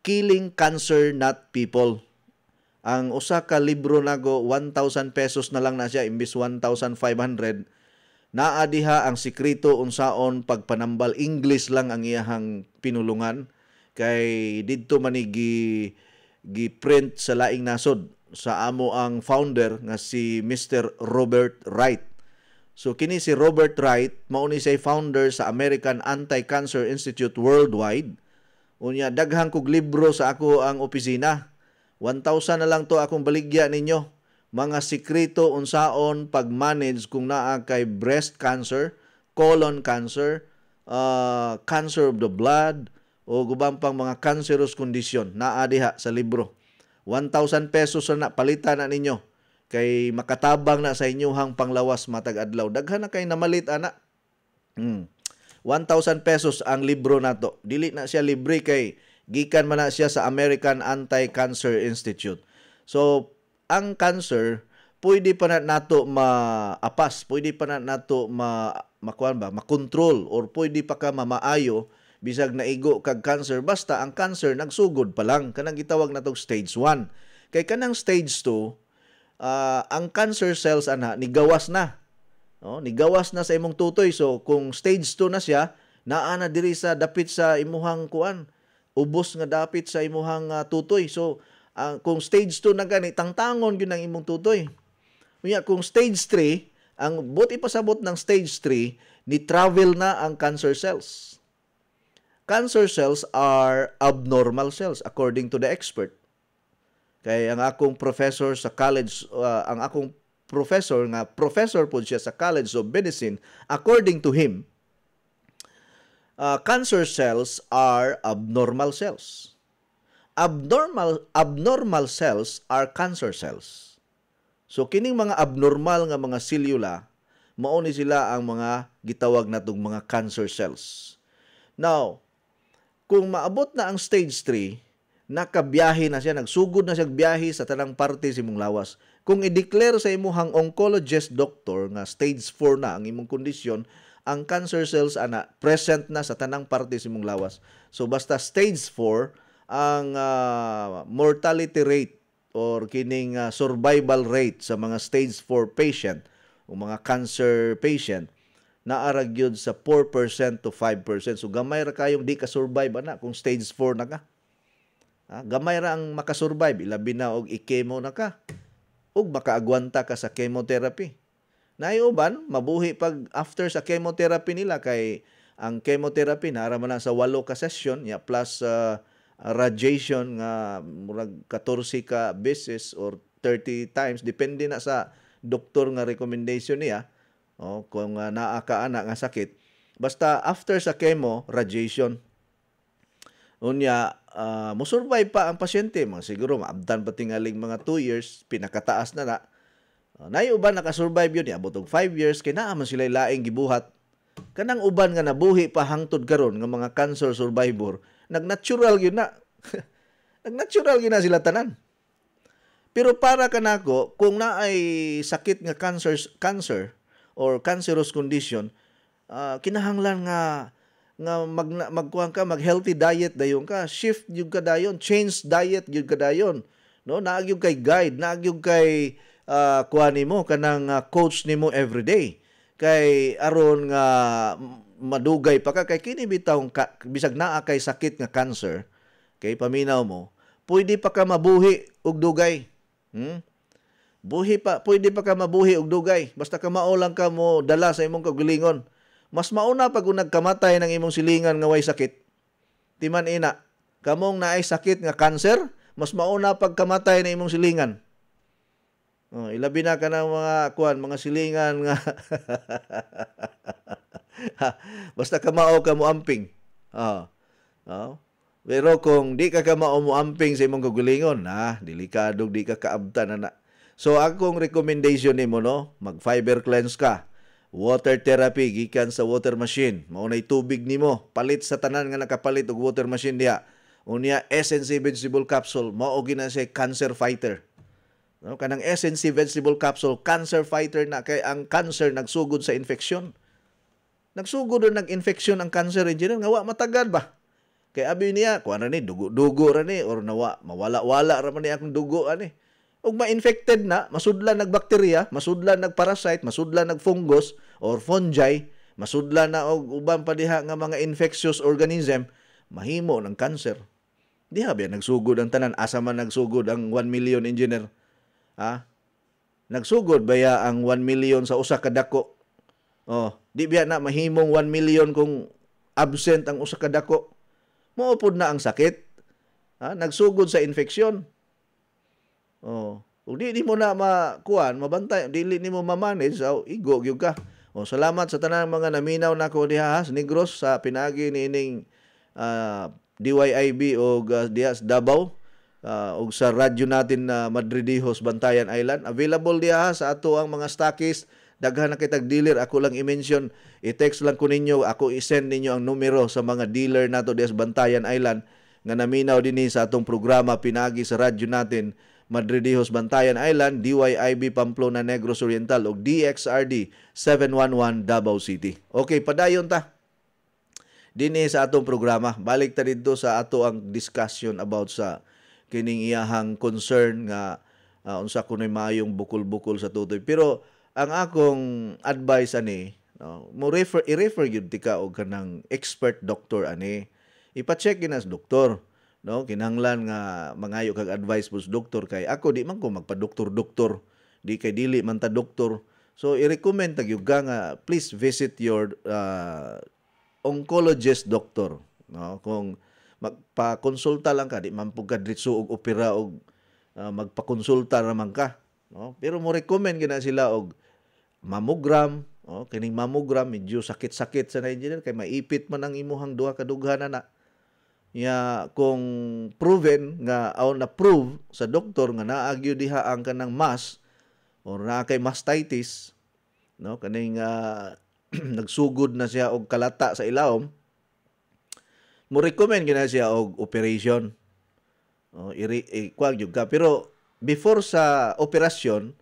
Killing Cancer Not People. Ang usa ka libro nago 1,000 pesos na lang na siya imbis 1,500. Naa diha ang sikreto unsaon pagpanambal English lang ang iyahang pinulungan kay didto manigi gi print sa laing nasod sa amo ang founder nga si Mr. Robert Wright. So kini si Robert Wright mao ni say founder sa American Anti-Cancer Institute Worldwide. Unya daghang kog libro sa ako ang opisina. 1,000 na lang to akong baligya ninyo. Mga sikreto unsaon pag-manage kung naa kay breast cancer, colon cancer, uh, cancer of the blood, o gubang pang mga cancerous condition na diha sa libro. 1,000 pesos na palitan na ninyo kay makatabang na sa inyohang panglawas matag adlaw daghan na kay namalit ana hmm. 1,000 pesos ang libro nato dili na siya libre kay gikan man na siya sa American Anti-Cancer Institute so ang cancer pwede pa na nato maapas pwede pa na nato ma makuan ba makontrol or pwede pa ka mamaayo bisag naigo kag cancer basta ang cancer nagsugod pa lang kanang gitawag natog stage 1 kay kanang stage 2 uh, ah, ang cancer cells ana nigawas na no nigawas na sa imong tutoy so kung stage 2 na siya naa na diri sa dapit sa imuhang kuan ubos nga dapit sa imuhang uh, tutoy so uh, kung stage 2 na gani tangtangon gyud ang imong tutoy Unya, kung stage 3 ang buti pasabot ng stage 3 ni travel na ang cancer cells cancer cells are abnormal cells according to the expert. Kay ang akong professor sa college, uh, ang akong professor nga professor po siya sa College of Medicine, according to him, uh, cancer cells are abnormal cells. Abnormal abnormal cells are cancer cells. So kining mga abnormal nga mga selula mao ni sila ang mga gitawag natong mga cancer cells. Now, kung maabot na ang stage 3, nakabiyahe na siya, nagsugod na siya biyahe sa tanang parte sa imong lawas. Kung i-declare sa imuhang oncologist doctor nga stage 4 na ang imong kondisyon, ang cancer cells ana present na sa tanang parte sa imong lawas. So basta stage 4 ang uh, mortality rate or kining uh, survival rate sa mga stage 4 patient o mga cancer patient naarag yun sa 4% to 5%. So gamay ra kayong di ka survive ana kung stage 4 na ka. Ha? Ah, gamay ra ang makasurvive ilabi na og i-chemo na ka ug makaagwanta ka sa chemotherapy. Naiuban mabuhi pag after sa chemotherapy nila kay ang chemotherapy nara man sa 8 ka session ya plus uh, radiation nga murag 14 ka beses or 30 times depende na sa doktor nga recommendation niya o oh, kung uh, ah, naa ka anak nga sakit basta after sa chemo radiation unya uh, musurvive pa ang pasyente mga siguro maabdan pa tingaling mga 2 years pinakataas na na uh, ah, nay uban nakasurvive yun abot og 5 years kay naa man sila laing gibuhat kanang uban nga nabuhi pa hangtod karon nga mga cancer survivor nag-natural gyud na nag-natural gyud na sila tanan pero para kanako kung naay sakit nga cancer cancer or cancerous condition, uh, kinahanglan nga nga mag magkuhan ka mag healthy diet dayon ka shift gyud ka dayon change diet gyud ka dayon no naag naagyog kay guide naag naagyog kay uh, kuha nimo kanang uh, coach nimo every day kay aron nga madugay pa ka kay kini bitaw ka, bisag naa kay sakit nga cancer kay paminaw mo pwede pa ka mabuhi og dugay hmm? Buhi pa, pwede pa ka mabuhi og dugay basta ka mao lang ka mo dala sa imong kagulingon. Mas mauna pag nagkamatay ng imong silingan nga way sakit. Timan ina, kamong naay sakit nga cancer, mas mauna pag kamatay na imong silingan. Oh, ilabi na ka ng mga kuan, mga silingan nga basta ka mao ka muamping. Oh. Oh. Pero kung di ka ka mao mo amping sa imong kagulingon, ha, ah, delikado di ka kaabtan na. na So akong recommendation nimo no, mag fiber cleanse ka. Water therapy gikan sa water machine. Mao nay tubig nimo, palit sa tanan nga nakapalit og water machine diha. Unya essence vegetable capsule mao gina siya cancer fighter. No, kanang essence vegetable capsule cancer fighter na kay ang cancer nagsugod sa infeksyon. Nagsugod o nag-infeksyon ang cancer engineer nga wa matagad ba? Kay abi niya, kuan ni dugo-dugo ra ni or nawa mawala-wala ra man ni akong dugo ani ug ma-infected na, masudlan nagbakterya, masudlan nagparasite, masudlan nagfungus or fungi, masudlan na og uban pa diha nga mga infectious organism, mahimo ng cancer. Diha ba nagsugod ang tanan asa man nagsugod ang 1 million engineer. Ha? Nagsugod ba ya ang 1 million sa usa ka dako? Oh, di ba na mahimong 1 million kung absent ang usa ka dako? Muupod na ang sakit. Ha? Nagsugod sa infeksyon Oh. Ug di nimo na makuan, mabantay, dili nimo ma-manage, aw oh, igo gyud ka. Oh, salamat sa tanang mga naminaw na diha has Negros sa pinagi niining uh, ah, DYIB o uh, diha sa Davao uh, ah, og sa radyo natin na uh, Madridijos Bantayan Island. Available diha sa ato ang mga stockist daghan na kitag dealer ako lang i-mention i-text lang ko ninyo ako i-send ninyo ang numero sa mga dealer nato diha Bantayan Island nga naminaw dinhi sa atong programa pinagi sa radyo natin Madridijos Bantayan Island, DYIB Pamplona Negros Oriental ug DXRD 711 Davao City. Okay, padayon ta dinhi sa atong programa. Balik ta didto sa ato ang discussion about sa kining iyahang concern nga uh, unsa kunoy maayong bukol-bukol sa tutoy. Pero ang akong advice ani, no, mo refer i-refer gyud tika og kanang expert doctor ani. Ipa-check ginas doktor No, kinanglan nga mangayo kag advice pus doktor kay ako di man ko magpa-doktor-doktor. Di kay dili man ta doktor. So i-recommend tag yuga nga please visit your uh, oncologist doktor no? Kung magpa-konsulta lang ka di man pug diretso og opera og uh, magpa-konsulta naman ka, no? Pero mo recommend gina sila og mammogram, no kining mammogram medyo sakit-sakit sa engineer kay maipit man ang imuhang duha ka dughanan na ya kung proven nga aw na prove sa doktor nga naagyo diha ang kanang mass or naa kay mastitis no kaning uh, nagsugod na siya og kalata sa ilawom mo recommend gina siya og operation no iri eh, kuan jud ka pero before sa operasyon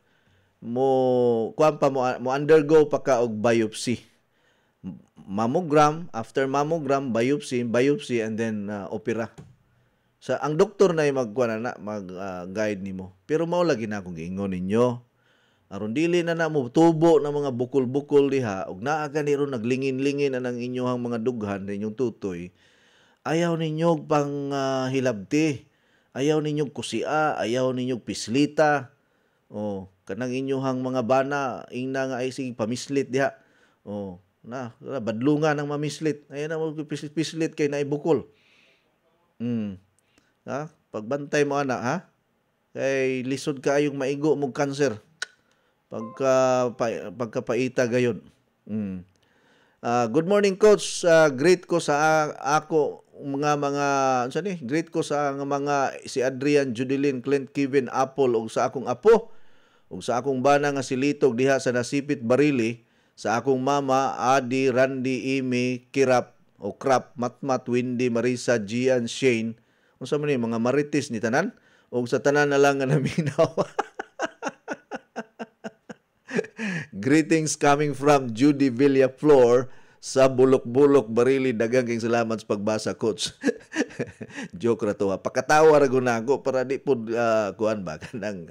mo kuan pa mo, mo undergo pa ka og biopsy mammogram, after mammogram, biopsy, biopsy, and then uh, opera. Sa ang doktor na magkuha na mag-guide uh, nimo. Pero mao lagi na akong giingon ninyo. Aron dili na na mo tubo ng mga bukol-bukol diha ug naa kaniro naglingin-lingin na ng inyong mga dughan na inyong tutoy. Ayaw ninyo pang uh, hilabti. Ayaw ninyo kusia, ayaw ninyo pislita. O, oh, kanang inyong mga bana ingna nga ay sige pamislit diha. O, oh, na badlungan ng mamislit ayan na pislit kay naibukol mm ha pagbantay mo ana ha kay lisod ka ayong maigo mo cancer pagka pa, pagkapaita gayon mm uh, good morning coach uh, ah, great ko sa uh, ako mga mga unsa ano ni great ko sa mga si Adrian Judeline, Clint Kevin Apple ug sa akong apo ug sa akong bana nga si Litog diha sa nasipit Barili sa akong mama, Adi, Randy, Imi, Kirap, o Krap, Matmat, Windy, Marisa, Gian, Shane, kung sa ni, mga maritis ni Tanan, o sa Tanan na lang nga naminaw. Greetings coming from Judy Villaflor sa Bulok-Bulok, Barili, dagang salamat sa pagbasa, Coach. Joke ra to ha. Pakatawa ra gunago para di pud uh, kuan ba kanang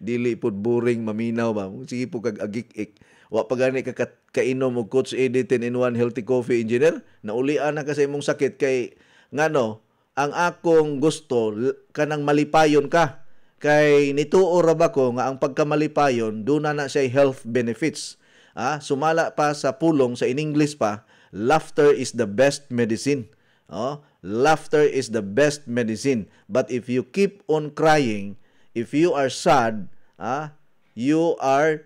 dili pud boring maminaw ba. Sige po kag agik-ik. Wa pa gani ka kainom og Coach Eddie 10 in 1 healthy coffee engineer. Naulian na ka sa imong sakit kay nga ngano ang akong gusto kanang malipayon ka kay nituo ra ba ko nga ang pagkamalipayon duna na siya health benefits ah sumala pa sa pulong sa in English pa laughter is the best medicine Oh, laughter is the best medicine. But if you keep on crying, if you are sad, ah, you are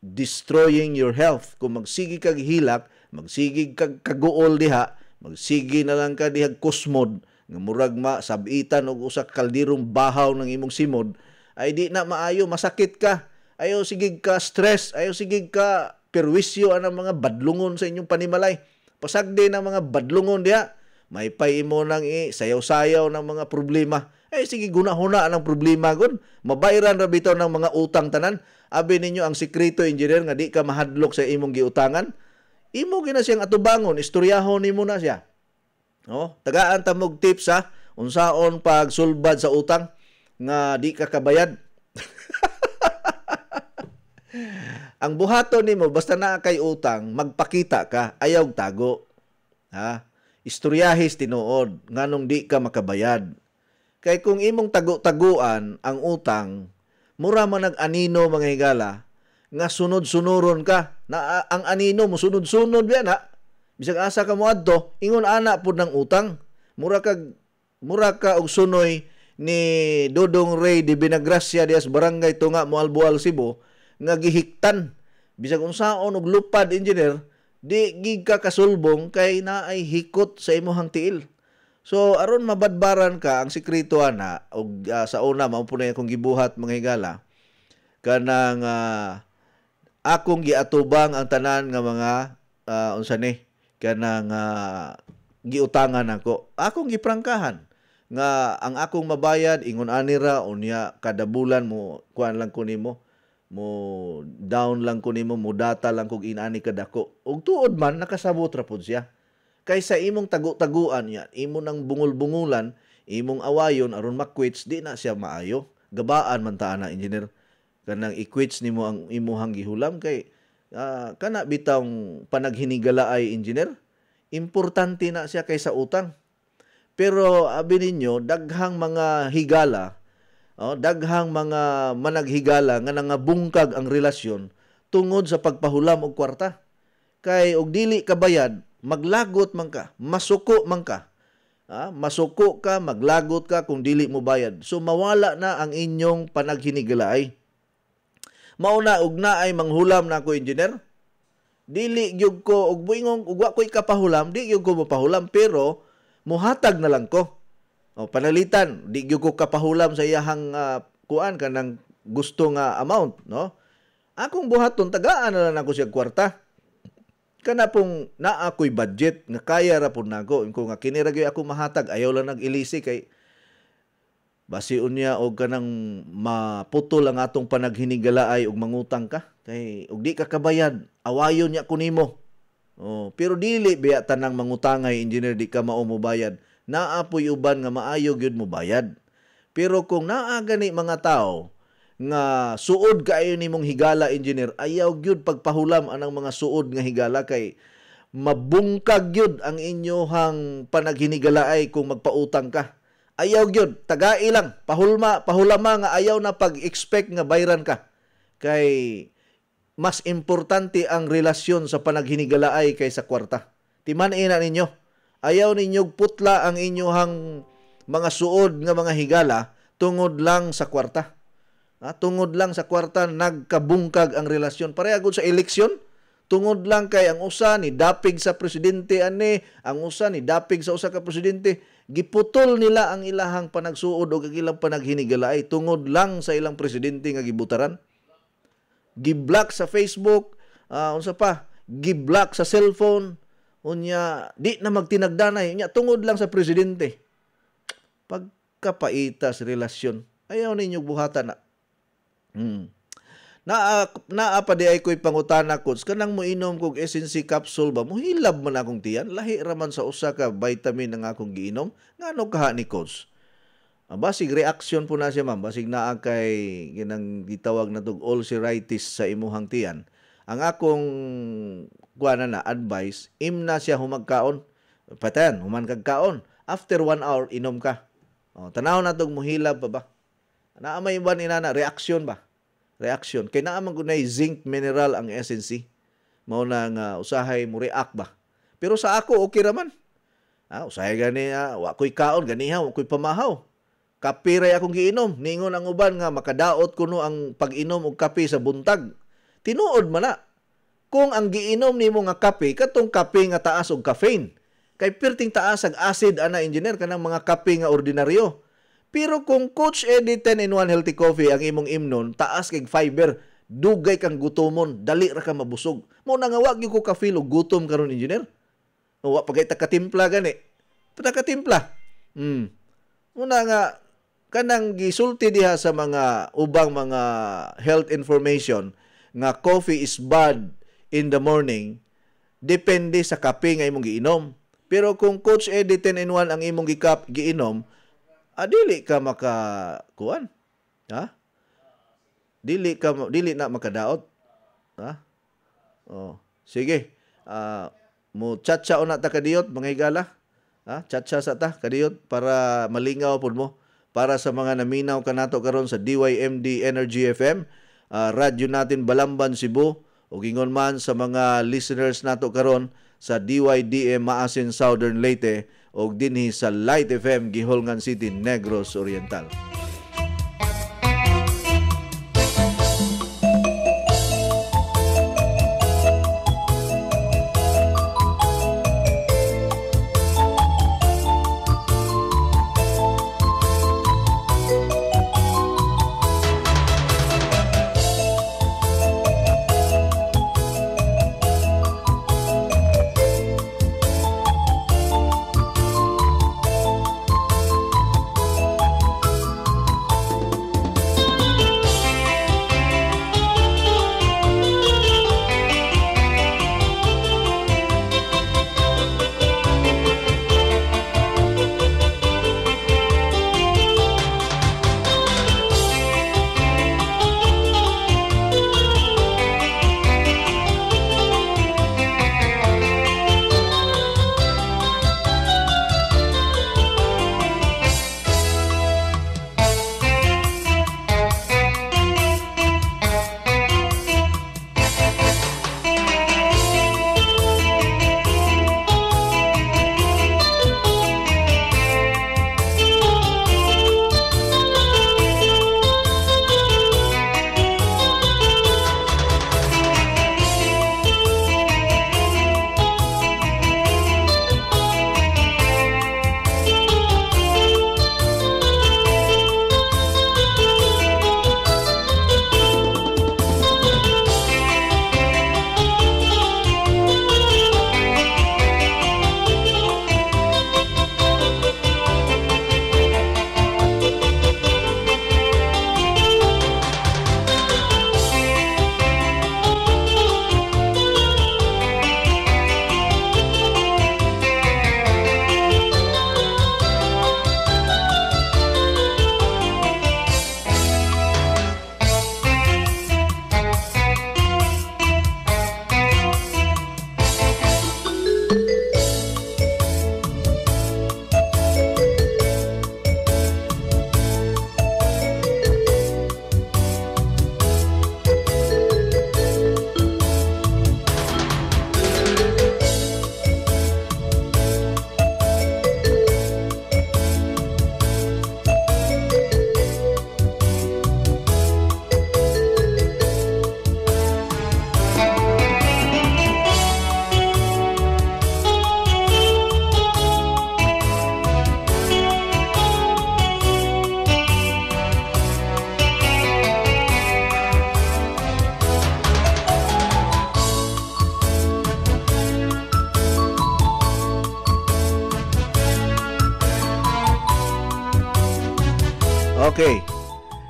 destroying your health. Kung magsigi kag hilak, magsigi kag kaguol diha, magsigi na lang ka dihag kusmod, nga murag ma sabitan og usa kaldirong bahaw ng imong simod, ay di na maayo masakit ka. Ayo sigig ka stress, ayo sigig ka perwisyo ang mga badlungon sa inyong panimalay. Pasagdi ng mga badlungon diha. May pay mo nang i, sayaw-sayaw ng mga problema. Eh sige, gunahuna ng problema gun. Mabayran ra bitaw ng mga utang tanan. Abi ninyo ang sikreto engineer nga di ka mahadlok sa imong giutangan. Imo gina siyang atubangon, istoryahon nimo na siya. No? Oh, tagaan ta mog tips ha unsaon pag sulbad sa utang nga di ka kabayad. ang buhaton nimo basta naa kay utang, magpakita ka, ayaw tago. Ha? istoryahis tinuod nganong di ka makabayad. Kay kung imong tago-taguan ang utang, mura man nag-anino mga higala, nga sunod-sunuron ka, na ang anino mo sunod-sunod yan ha. Bisag asa ka mo adto, ingon ana pud ng utang. Mura ka mura ka og sunoy ni Dodong Ray di Binagracia dias barangay tunga Moalbual Cebu nga gihiktan bisag unsaon og lupad engineer Di gig ka kasulbong kay naay hikot sa imong tiil. So aron mabadbaran ka ang sikreto ana og uh, sa una mao po akong gibuhat mga higala kanang uh, akong giatubang ang tanan nga mga uh, unsa ni kanang uh, giutangan ako. Akong giprangkahan nga ang akong mabayad ingon ani ra unya kada bulan mo kuan lang ko nimo mo down lang ko nimo mo data lang kog inani kadako og tuod man nakasabot ra pud siya kaysa imong tago-taguan yan imo nang bungol-bungulan imong awayon aron makwits di na siya maayo gabaan man ta ana engineer kanang i-quits nimo ang imuhang gihulam kay uh, kana bitang panaghinigala ay engineer importante na siya kaysa utang pero abi ninyo daghang mga higala oh, daghang mga managhigala nga nangabungkag ang relasyon tungod sa pagpahulam og kwarta. Kay og dili ka bayad, maglagot man ka, masuko man ka. Ah, masuko ka, maglagot ka kung dili mo bayad. So mawala na ang inyong panaghinigalay. Mauna og na ay manghulam na ko engineer. Dili gyud ko og buingong ugwa ko'y kapahulam, di gyud ko mapahulam pero muhatag na lang ko o panalitan, di gyud ko kapahulam sa iyahang uh, kuan kanang gusto nga amount, no? Akong buhaton tagaan na lang ako siya kwarta. Kana pong naa ako'y budget nga kaya ra pud nako imko nga kini ako mahatag ayaw lang nag-ilisi kay basi unya og kanang maputol ang atong panaghinigalaay og mangutang ka kay og di ka kabayad awayon niya kunimo. Oh, pero dili biya tanang mangutangay engineer di ka mao bayad naapoy uban nga maayo gyud mo bayad. Pero kung naa gani mga tao nga suod kaayo nimong higala engineer, ayaw gyud pagpahulam anang mga suod nga higala kay mabungkag gyud ang inyohang panaghinigalaay kung magpautang ka. Ayaw gyud, tagai lang, pahulma, pahulama nga ayaw na pag-expect nga bayran ka. Kay mas importante ang relasyon sa panaghinigalaay kaysa kwarta. Timan ina ninyo. Ayaw ninyog putla ang inyohang mga suod nga mga higala tungod lang sa kwarta. Ah, Tungod lang sa kwarta nagkabungkag ang relasyon. Parehagod sa eleksyon, tungod lang kay ang usa ni dapig sa presidente ani, ang usa ni dapig sa usa ka presidente, giputol nila ang ilahang panagsuod o ilang panaghinigalaay tungod lang sa ilang presidente nga gibutaran. Giblock sa Facebook, uh, unsa pa, giblock sa cellphone, unya di na magtinagdanay eh. unya tungod lang sa presidente pagkapaitas relasyon ayaw ninyo buhatan na hmm. na naa pa di ay koy pangutana coach kanang mo inom kog SNC capsule ba mo hilab man akong tiyan lahi ra man sa usa ka vitamin ang akong giinom ngano kaha ni coach ah, basig reaction po na siya ma'am basig naa kay ginang gitawag na tog ulceritis sa imuhang tiyan ang akong kuana na advice im na siya humagkaon patan human kag after one hour inom ka oh, tanaw na tog muhilab ba naa may ban inana reaction ba reaction kay naa man kunay zinc mineral ang SNC mao na nga uh, usahay mo react ba pero sa ako okay raman ah usahay gani ah, wa koy kaon ganiha wa koy pamahaw kape ray akong giinom ningon ang uban nga makadaot kuno ang pag-inom og kape sa buntag tinuod man na kung ang giinom nimo nga kape katong kape nga taas og caffeine. Kay pirting taas ang acid ana engineer kanang mga kape nga ordinaryo. Pero kung Coach Eddie 10 in 1 healthy coffee ang imong imnon, taas kay fiber, dugay kang gutomon, dali ra ka mabusog. Mo na nga wag ko kafe og gutom karon engineer. Wa pagay takatimpla gani. Patakatimpla. Mm. Una nga kanang gisulti diha sa mga ubang mga health information nga coffee is bad in the morning depende sa kape nga imong giinom. Pero kung Coach Eddie 10 in 1 ang imong gikap giinom, adili ka maka kuan. Ha? Dili ka dili na makadaot. Ha? Oh, sige. Uh, ah, mo chatcha una ta kadiyot mga higala. Ha? Chatcha sa ta kadiyot para malingaw pud mo para sa mga naminaw kanato karon sa DYMD Energy FM, uh, ah, radyo natin Balamban Cebu ug ingon man sa mga listeners nato karon sa DYDM Maasin Southern Leyte ug dinhi sa Light FM Giholngan City Negros Oriental.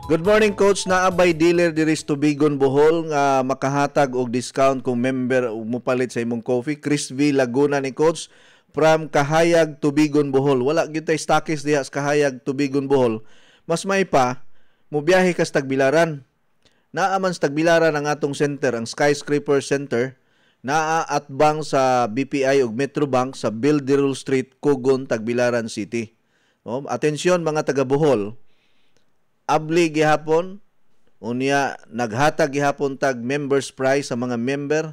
Good morning coach, naabay dealer diri sa Tubigon Bohol nga makahatag og discount kung member ug mupalit sa imong coffee. Chris V Laguna ni coach from Kahayag Tubigon Bohol. Wala gyud tay stockies diha sa Kahayag Tubigon Bohol. Mas may pa mubiyahe ka sa Tagbilaran. Naa man sa Tagbilaran ang atong center, ang Skyscraper Center. Naa atbang sa BPI ug Metrobank sa Builderul Street, Cogon, Tagbilaran City. No? Oh, atensyon mga taga Bohol abli gihapon unya naghatag gihapon tag members price sa mga member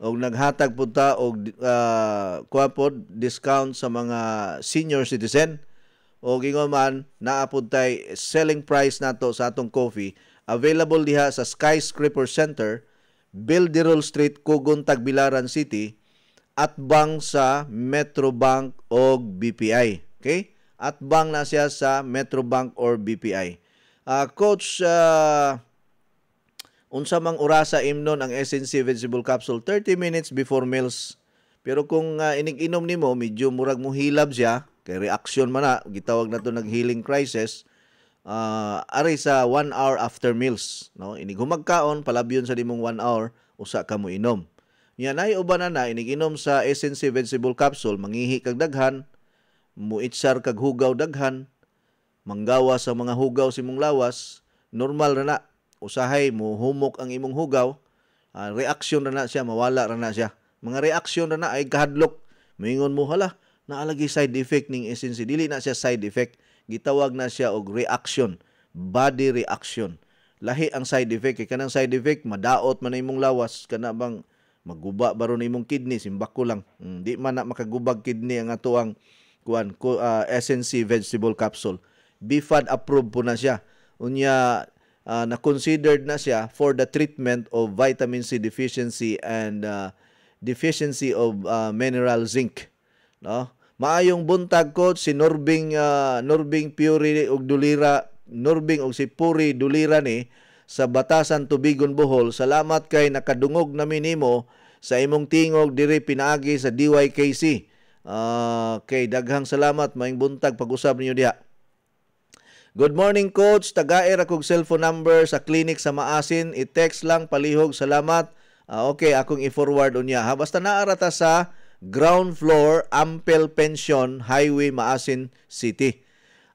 og naghatag pud ta og uh, ah, kuapod discount sa mga senior citizen o gingon man naa tay selling price nato sa atong coffee available diha sa Skyscraper Center Bildirol Street Kugon Tagbilaran City at bang sa Metrobank o BPI okay at bang na siya sa Metrobank or BPI Uh, Coach, uh, unsa mang urasa imnon ang SNC vegetable capsule 30 minutes before meals. Pero kung uh, inig-inom nimo medyo murag mo hilab siya kay reaction man na gitawag na to nag healing crisis uh, aray sa 1 hour after meals no inig humagkaon palabyon sa dimong 1 hour usa ka mo inom Yan nay uban na iniginom sa SNC vegetable capsule mangihi kag daghan muitsar kag hugaw daghan manggawa sa mga hugaw si imong lawas, normal ra na. Usahay mo humok ang imong hugaw, uh, reaksyon ra na siya, mawala ra na siya. Mga reaksyon ra na ay kahadlok. Mingon mo hala, naalagi side effect ning SNC. Dili na siya side effect, gitawag na siya og reaction, body reaction. Lahi ang side effect kay kanang side effect madaot man imong lawas kana bang maguba baro ni imong kidney simbako lang. Mm, di man na makagubag kidney ang atoang kuan ko uh, ah, SNC vegetable capsule. BFAD approved po na siya. Unya uh, ah, na considered na siya for the treatment of vitamin C deficiency and uh, deficiency of uh, mineral zinc. No? Maayong buntag ko si Norbing uh, Norbing Puri ug Dulira, Norbing ug si Puri Dulira ni sa Batasan Tubigon Bohol. Salamat kay nakadungog nami nimo sa imong tingog diri pinaagi sa DYKC. Uh, kay daghang salamat maayong buntag pag-usab ninyo diha. Good morning coach, tagaer akong cellphone number sa clinic sa Maasin, i-text lang palihog salamat. Uh, okay, akong i-forward unya ha. Basta naara ta sa ground floor Ampel Pension Highway Maasin City.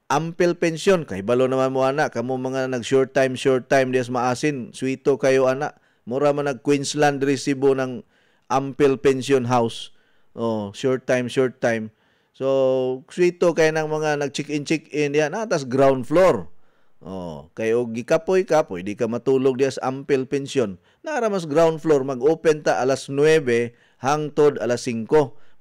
Ampel Pension kay balo naman mo ana kamo mga nag short time short time des Maasin, suito kayo ana. Mura man nag Queensland resibo ng Ampel Pension House. Oh, short time short time So, suito kay nang mga nag-check-in, check-in, yan, atas ah, ground floor. Oh, kayo gikapoy ka, pwede ka matulog diya sa Ampel Pension. Naramas ground floor, mag-open ta alas 9 hangtod alas 5,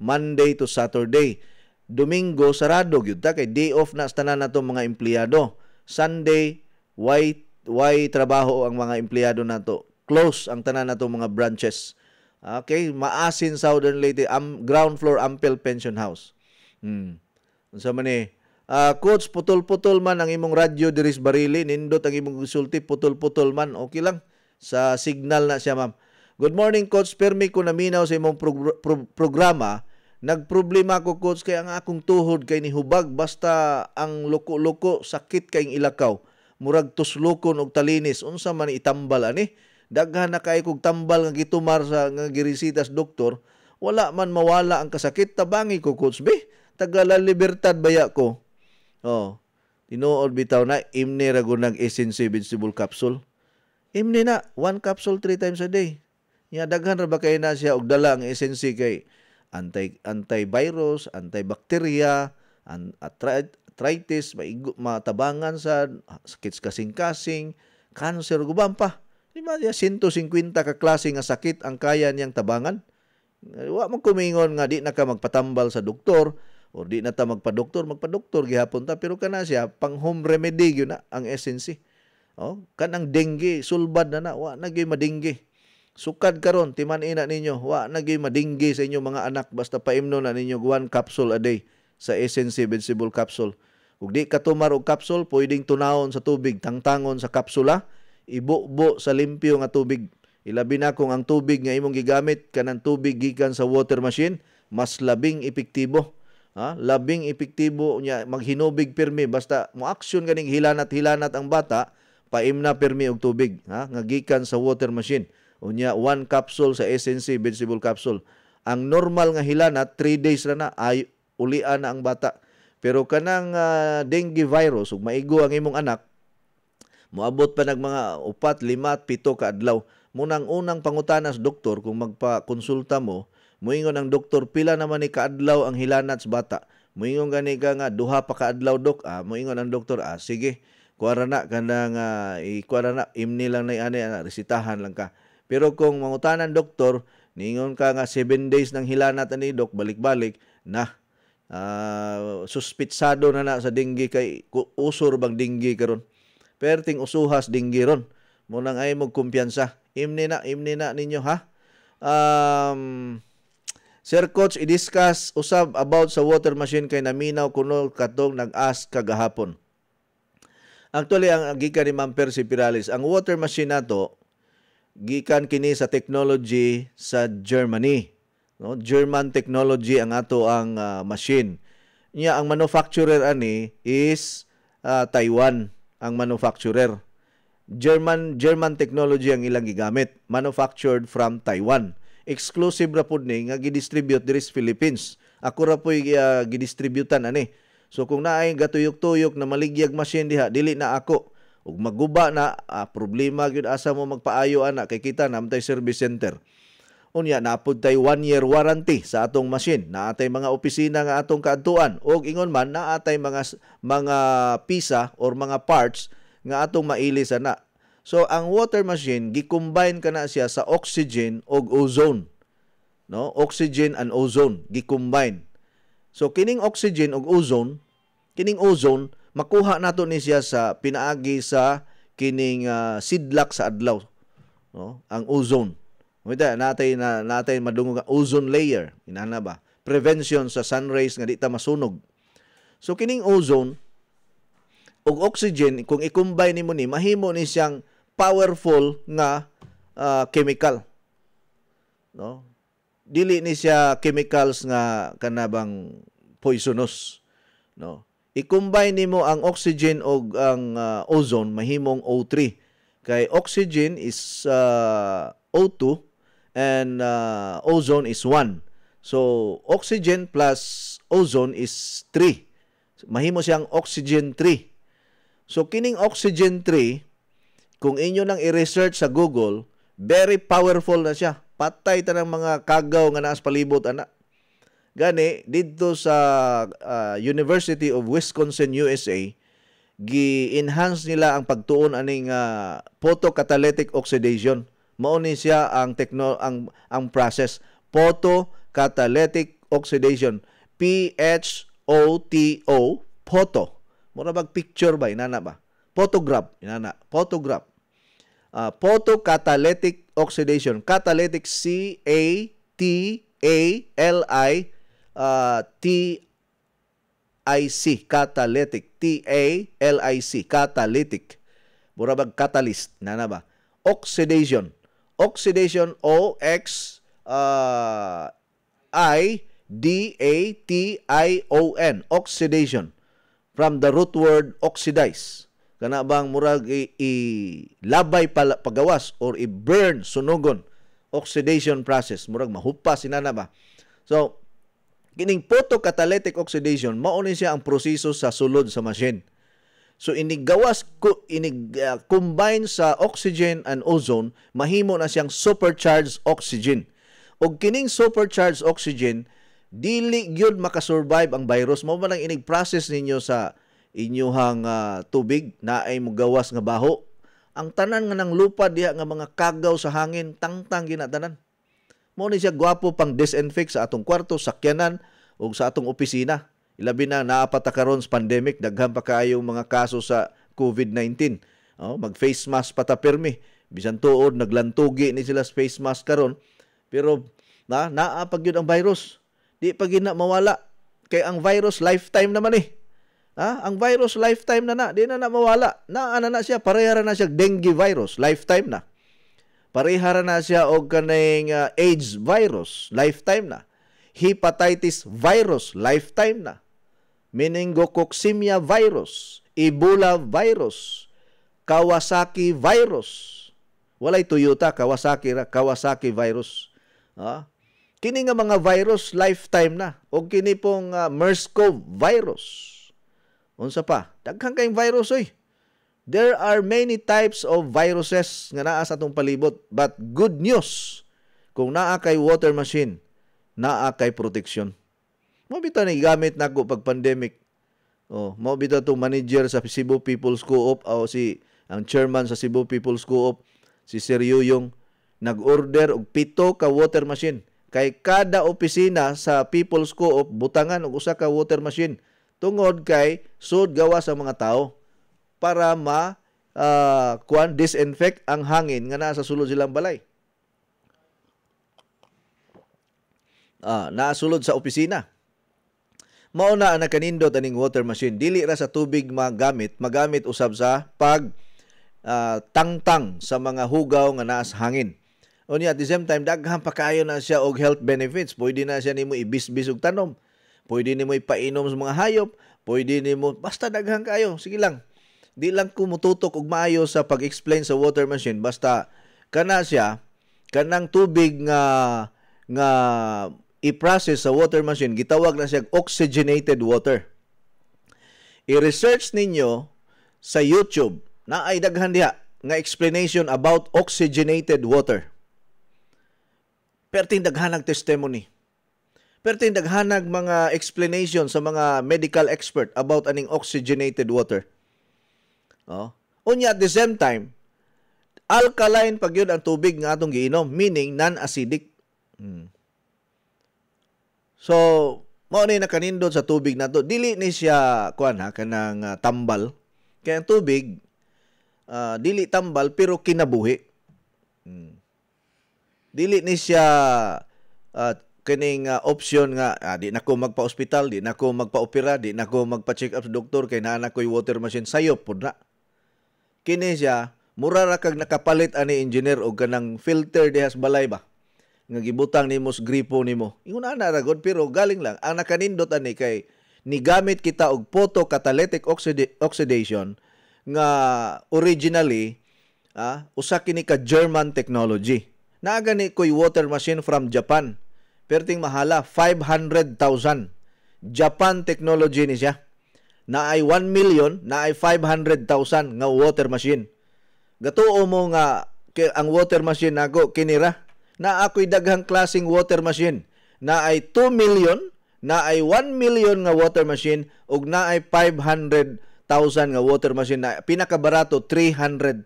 Monday to Saturday. Domingo, sarado gyud ta kay day off na sa tanan nato mga empleyado. Sunday, why why trabaho ang mga empleyado nato. Close ang tanan nato mga branches. Okay, maasin Southern Leyte, um, ground floor Ampel Pension House. Hmm. Unsa man ni? Uh, coach, putol-putol man ang imong radyo diri barili, nindot ang imong sulti, putol-putol man, okay lang. Sa signal na siya, ma'am. Good morning, Coach. Permi ko naminaw sa imong prog- pro- programa. Nagproblema ko, Coach, kay ang akong tuhod kay ni Hubag. Basta ang loko-loko, sakit kay ilakaw. Murag tuslukon og talinis. Unsa man itambal, ani? Daghan na kay kog tambal nga gitumar sa nga girisitas doktor. Wala man mawala ang kasakit. Tabangi ko, Coach B tagala libertad baya ko. Oh. Tinuod bitaw na imni ra nag essence vegetable capsule. Imni na one capsule three times a day. Nya daghan ra ba kay na siya og dala ang essence kay anti antivirus, antibacteria, an, arthritis, maigo, matabangan sa sakit kasing-kasing, cancer, guban pa. Di ba niya 150 ka klase nga sakit ang kaya niyang tabangan? Wa mo kumingon nga di na ka magpatambal sa doktor, o di na ta magpa-doktor, magpa-doktor gihapon ta pero kana siya pang home remedy gyud na ang SNC. Oh, kanang dengue sulbad na na wa na gyud madengge. Sukad karon timan ina ninyo wa na gyud madengge sa inyo mga anak basta paimno na ninyo one capsule a day sa SNC vegetable capsule. Ug di katumar og capsule pwedeng tunawon sa tubig, tangtangon sa kapsula, ah. ibubo sa limpyo nga tubig. Ilabi na kung ang tubig nga imong gigamit kanang tubig gikan sa water machine mas labing epektibo Ha? Labing epektibo niya maghinubig pirmi basta mo action kaning hilanat hilanat ang bata paim na pirmi og tubig ha nga sa water machine unya one capsule sa SNC vegetable capsule ang normal nga hilanat 3 days ra na ay ulian na ang bata pero kanang uh, dengue virus ug maigo ang imong anak moabot pa nag mga 4 5 7 ka adlaw munang unang pangutanas doktor kung magpa-konsulta mo Muingon ang doktor, pila naman ni kaadlaw ang hilanat sa bata. Muingon gani ka nga, duha pa kaadlaw dok. Ah, muingon ang doktor, ah, sige, kuwara na, kanang nga, ikuwara na, imni lang na ani, ah, resitahan lang ka. Pero kung mangutanan doktor, ningon ka nga 7 days nang hilanat ani dok, balik-balik, na, uh, suspitsado na na sa dinggi kay usor bang dinggi karon perting usuhas dinggi ron mo nang ay mo kumpiyansa imni na imni na ninyo ha um Sir Coach, i-discuss usab about sa water machine kay naminaw kuno katong nag-ask kagahapon. Actually, ang gikan ni Ma'am Percy Pirales, ang water machine nato gikan kini sa technology sa Germany. No? German technology ang ato ang uh, machine. Nya ang manufacturer ani is uh, Taiwan ang manufacturer. German German technology ang ilang gigamit, manufactured from Taiwan exclusive ra pod ni nga gidistribute diri sa Philippines. Ako ra po uh, ah, gidistributan ani. So kung naay gatuyok-tuyok na maligyag machine diha, dili na ako. Ug maguba na ah, problema gyud asa mo magpaayo ana kay kita namtay service center. Unya napod tay 1 year warranty sa atong machine. Naatay mga opisina nga atong kaadtuan og ingon man naatay mga mga pisa or mga parts nga atong maili sana So ang water machine gikombine kana siya sa oxygen og ozone. No? Oxygen and ozone gikombine. So kining oxygen og ozone, kining ozone makuha nato ni siya sa pinaagi sa kining uh, sidlak sa adlaw. No? Ang ozone. Kumita, natay na natay madungog ang ozone layer, inana ba? Prevention sa sun rays nga di ta masunog. So kining ozone og oxygen kung i-combine nimo ni mahimo ni siyang powerful nga uh, ah, chemical. No? Dili ni siya chemicals nga kanabang poisonous. No? I-combine nimo ang oxygen og ang uh, ozone mahimong O3. Kay oxygen is uh, ah, O2 and uh, ozone is 1. So oxygen plus ozone is 3. Mahimo siyang oxygen 3. So kining oxygen 3 kung inyo nang i-research sa Google, very powerful na siya. Patay ta ng mga kagaw nga naas palibot ana. Gani didto sa uh, University of Wisconsin USA gi-enhance nila ang pagtuon aning uh, photocatalytic oxidation. Mao ni siya ang techno ang ang process photocatalytic oxidation PHOTO photo. Mura bag picture ba inana ba? Photograph inana, photograph uh, photocatalytic oxidation. Catalytic C A T A L I uh, T I C catalytic T A L I C catalytic. Mura bag catalyst na na ba? Oxidation. Oxidation O X uh, I D A T I O N oxidation from the root word oxidize kana bang murag i-labay pagawas or i-burn sunugon oxidation process murag mahupa sinana ba so kining photocatalytic oxidation mao ni siya ang proseso sa sulod sa machine so inigawas ko inig uh, combine sa oxygen and ozone mahimo na siyang supercharged oxygen og kining supercharged oxygen dili gyud makasurvive ang virus mao man ang inig process ninyo sa inyuhang uh, ah, tubig na ay mugawas nga baho ang tanan nga ng lupa diha nga mga kagaw sa hangin tangtang ginatanan mo ni siya gwapo pang disinfect sa atong kwarto sakyanan ug sa atong opisina ilabi na naapata karon sa pandemic daghan pa kaayong mga kaso sa COVID-19 oh mag face mask pata pirmi bisan tuod naglantugi ni sila sa face mask karon pero na naa yun ang virus di pa gina mawala kay ang virus lifetime naman eh Ha? Ang virus, lifetime na na. Di na na mawala. Naana ano na siya. Parehara na siya. Dengue virus. Lifetime na. Parehara na siya o kaning uh, ah, AIDS virus. Lifetime na. Hepatitis virus. Lifetime na. Meningococcemia virus. Ebola virus. Kawasaki virus. Walay Toyota, Kawasaki, Kawasaki virus. Ha? Kini nga mga virus, lifetime na. O kini pong uh, MERS-CoV virus Unsa pa? Daghang kayong virus oy. There are many types of viruses nga naa sa atong palibot, but good news kung naa kay water machine, naa kay protection. Mo bitaw ni gamit nako pag pandemic. Oh, mo bitaw tong manager sa Cebu People's Co-op o si ang chairman sa Cebu People's Co-op si Sir Yuyong nag-order og pito ka water machine kay kada opisina sa People's Co-op butangan og usa ka water machine tungod kay sud gawa sa mga tao para ma uh, kuan disinfect ang hangin nga naa sa sulod silang balay. Ah, naa sulod sa opisina. Mao na ang nakanindot aning water machine dili ra sa tubig magamit, magamit usab sa pag uh, tangtang sa mga hugaw nga naa hangin. Unya at the same time daghan pa kaayo na siya og health benefits, pwede na siya nimo ibisbis og tanom Pwede nimo ipainom sa mga hayop, pwede nimo basta daghan kayo, sige lang. Di lang ko mututok og maayo sa pag-explain sa water machine basta kana siya kanang tubig nga nga i-process sa water machine gitawag na siya oxygenated water. I-research ninyo sa YouTube na ay daghan diha nga explanation about oxygenated water. Perting daghan ng testimony pero tin daghanag mga explanation sa mga medical expert about aning oxygenated water. Oh. Unya at the same time, alkaline pag yun ang tubig nga atong giinom, meaning non-acidic. Hmm. So, mao ni kanindot sa tubig na to. dili ni siya kuan ha kanang uh, tambal. Kay ang tubig uh, dili tambal pero kinabuhi. Hmm. Dili ni siya uh, kining uh, option nga ah, di nako magpa-ospital, di nako magpa-opera, di nako magpa-check up sa doktor kay naa na ko'y water machine sayop pud na. Kini siya mura ra kag nakapalit ani engineer og kanang filter dihas balay ba nga gibutang nimo sa gripo nimo. Ingon ana ra god pero galing lang ang nakanindot ani kay nigamit kita og photocatalytic oxida- oxidation nga originally ah, usa kini ka German technology. Naa gani ko'y water machine from Japan perting mahala, 500,000. Japan technology ni siya. Na ay 1 million, na ay 500,000 nga water machine. Gatuo mo nga ang water machine ako kinira na ako'y daghang klasing water machine na ay 2 million na ay 1 million nga water machine ug na ay 500,000 nga water machine na pinakabarato 300,000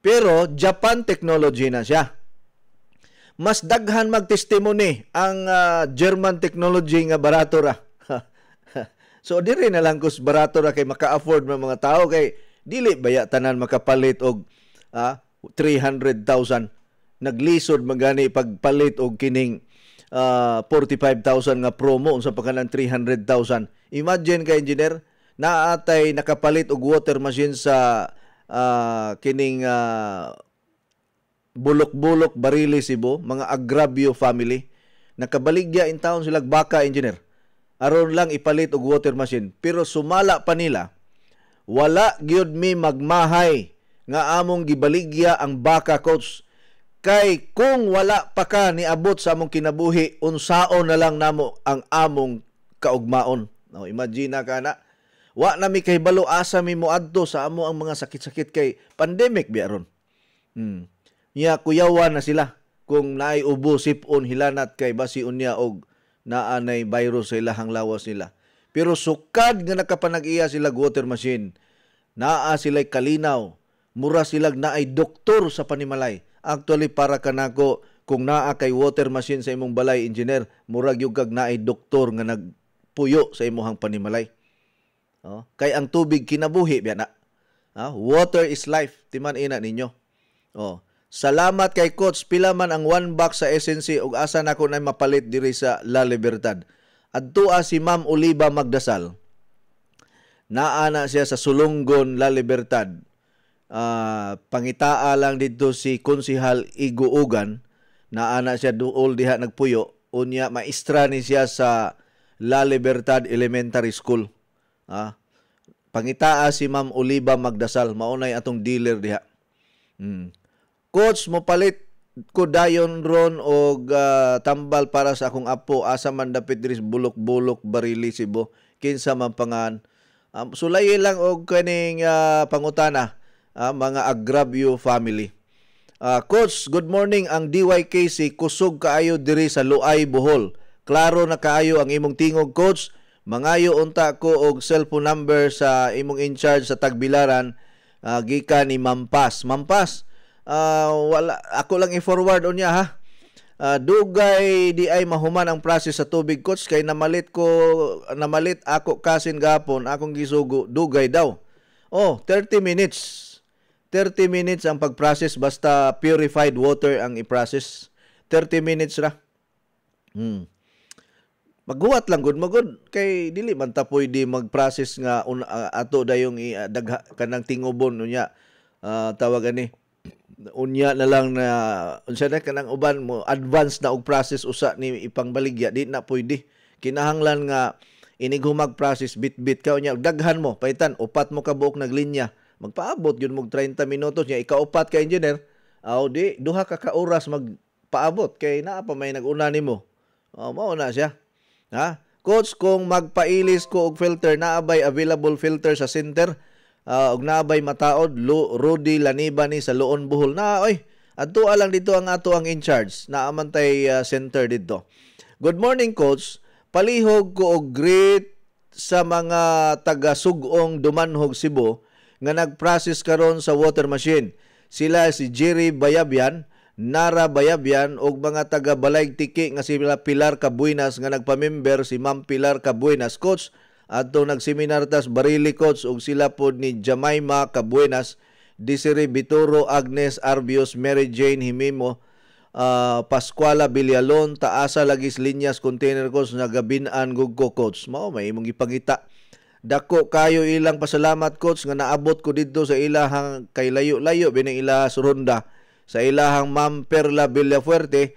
pero Japan technology na siya mas daghan magtestimony ang uh, German technology nga barato ra. so diri na lang kus barato ra kay maka-afford man mga tao kay dili baya tanan makapalit og uh, 300,000 naglisod magani pagpalit og kining uh, ah, 45,000 nga promo unsa pa kanang 300,000. Imagine kay engineer naatay nakapalit og water machine sa uh, kining uh, bulok-bulok barili Cebu, mga Agravio family. Nakabaligya in town sila baka engineer. Aron lang ipalit og water machine. Pero sumala pa nila, wala gyud mi magmahay nga among gibaligya ang baka coach. Kay kung wala pa ka niabot sa among kinabuhi, unsaon na lang namo ang among kaugmaon. No, imagine na ka na. Wa na mi kay balo asa mi mo sa amo ang mga sakit-sakit kay pandemic biaron. Hmm nya kuyawan na sila kung naay ubo sipon hilanat kay basi unya og naanay virus sa ilahang lawas nila. Pero sukad nga nakapanag-iya sila water machine, naa sila kalinaw, mura sila naay doktor sa panimalay. Actually para kanako kung naa kay water machine sa imong balay engineer, murag yung kag naay doktor nga nagpuyo sa imong panimalay. Oh, kay ang tubig kinabuhi biya na. Ah, water is life, timan ina ninyo. Oh, Salamat kay coach pila man ang one box sa SNC ug asa na ko na mapalit diri sa La Libertad. Adtoa si Ma'am Oliva Magdasal. Naa na siya sa Sulunggon La Libertad. Uh, pangitaa lang didto si Konsihal Iguugan. Naa na siya duol diha nagpuyo unya maestra ni siya sa La Libertad Elementary School. Ah, pangitaa si Ma'am Oliva Magdasal maunay atong dealer diha. Mm. Coach, mopalit ko dayon ron og uh, ah, tambal para sa akong apo asa man dapit diri bulok-bulok barili sibo kinsa man pangan um, sulay lang og kaning uh, pangutana uh, mga Agravio family uh, coach good morning ang DYKC kusog kaayo diri sa Luay Bohol klaro na kaayo ang imong tingog coach mangayo unta ko og cellphone number sa imong in charge sa Tagbilaran uh, gikan ni Mampas Mampas uh, wala ako lang i-forward on ha. Uh, dugay di ay mahuman ang process sa tubig coach kay namalit ko namalit ako kasin gapon akong gisugo dugay daw. Oh, 30 minutes. 30 minutes ang pag-process basta purified water ang i-process. 30 minutes ra. Hmm. Maghuwat lang gud magud kay dili man ta pwede mag-process nga un, uh, ah, ato dayong uh, kanang tingubon unya uh, tawag ani unya na lang na unsa na kanang uban mo advance na og process usa ni ipangbaligya di na pwede kinahanglan nga inig humag process bit-bit ka unya daghan mo paitan upat mo ka buok naglinya magpaabot gyud mo 30 minutos nya ikaupat ka engineer aw di duha ka ka oras magpaabot kay naa pa may naguna nimo oh mao na siya ha coach kung magpailis ko og filter naabay available filter sa center uh, og nabay mataod Lu, Rudy Laniba ni sa Luon Buhol na oy adto lang dito ang ato ang in charge na amantay uh, ah, center dito. Good morning coach. Palihog ko og greet sa mga taga Sugong Dumanhog Cebu nga nagprocess karon sa water machine. Sila si Jerry Bayabyan, Nara Bayabyan ug mga taga Balayg nga si Pilar Cabuenas nga nagpamember si Ma'am Pilar Cabuenas coach Ato nagseminar tas Barili Coach ug sila pod ni Jamaima Cabuenas, Desiree Bituro, Agnes Arbios, Mary Jane Himimo, uh, Pascuala Bilyalon, taasa lagis linyas container coach na gabinan gug ko coach. Mao may imong gipangita. Dako kayo ilang pasalamat coach nga naabot ko didto sa ilahang kay layo-layo bining ila surunda sa ilahang Ma'am Perla Villafuerte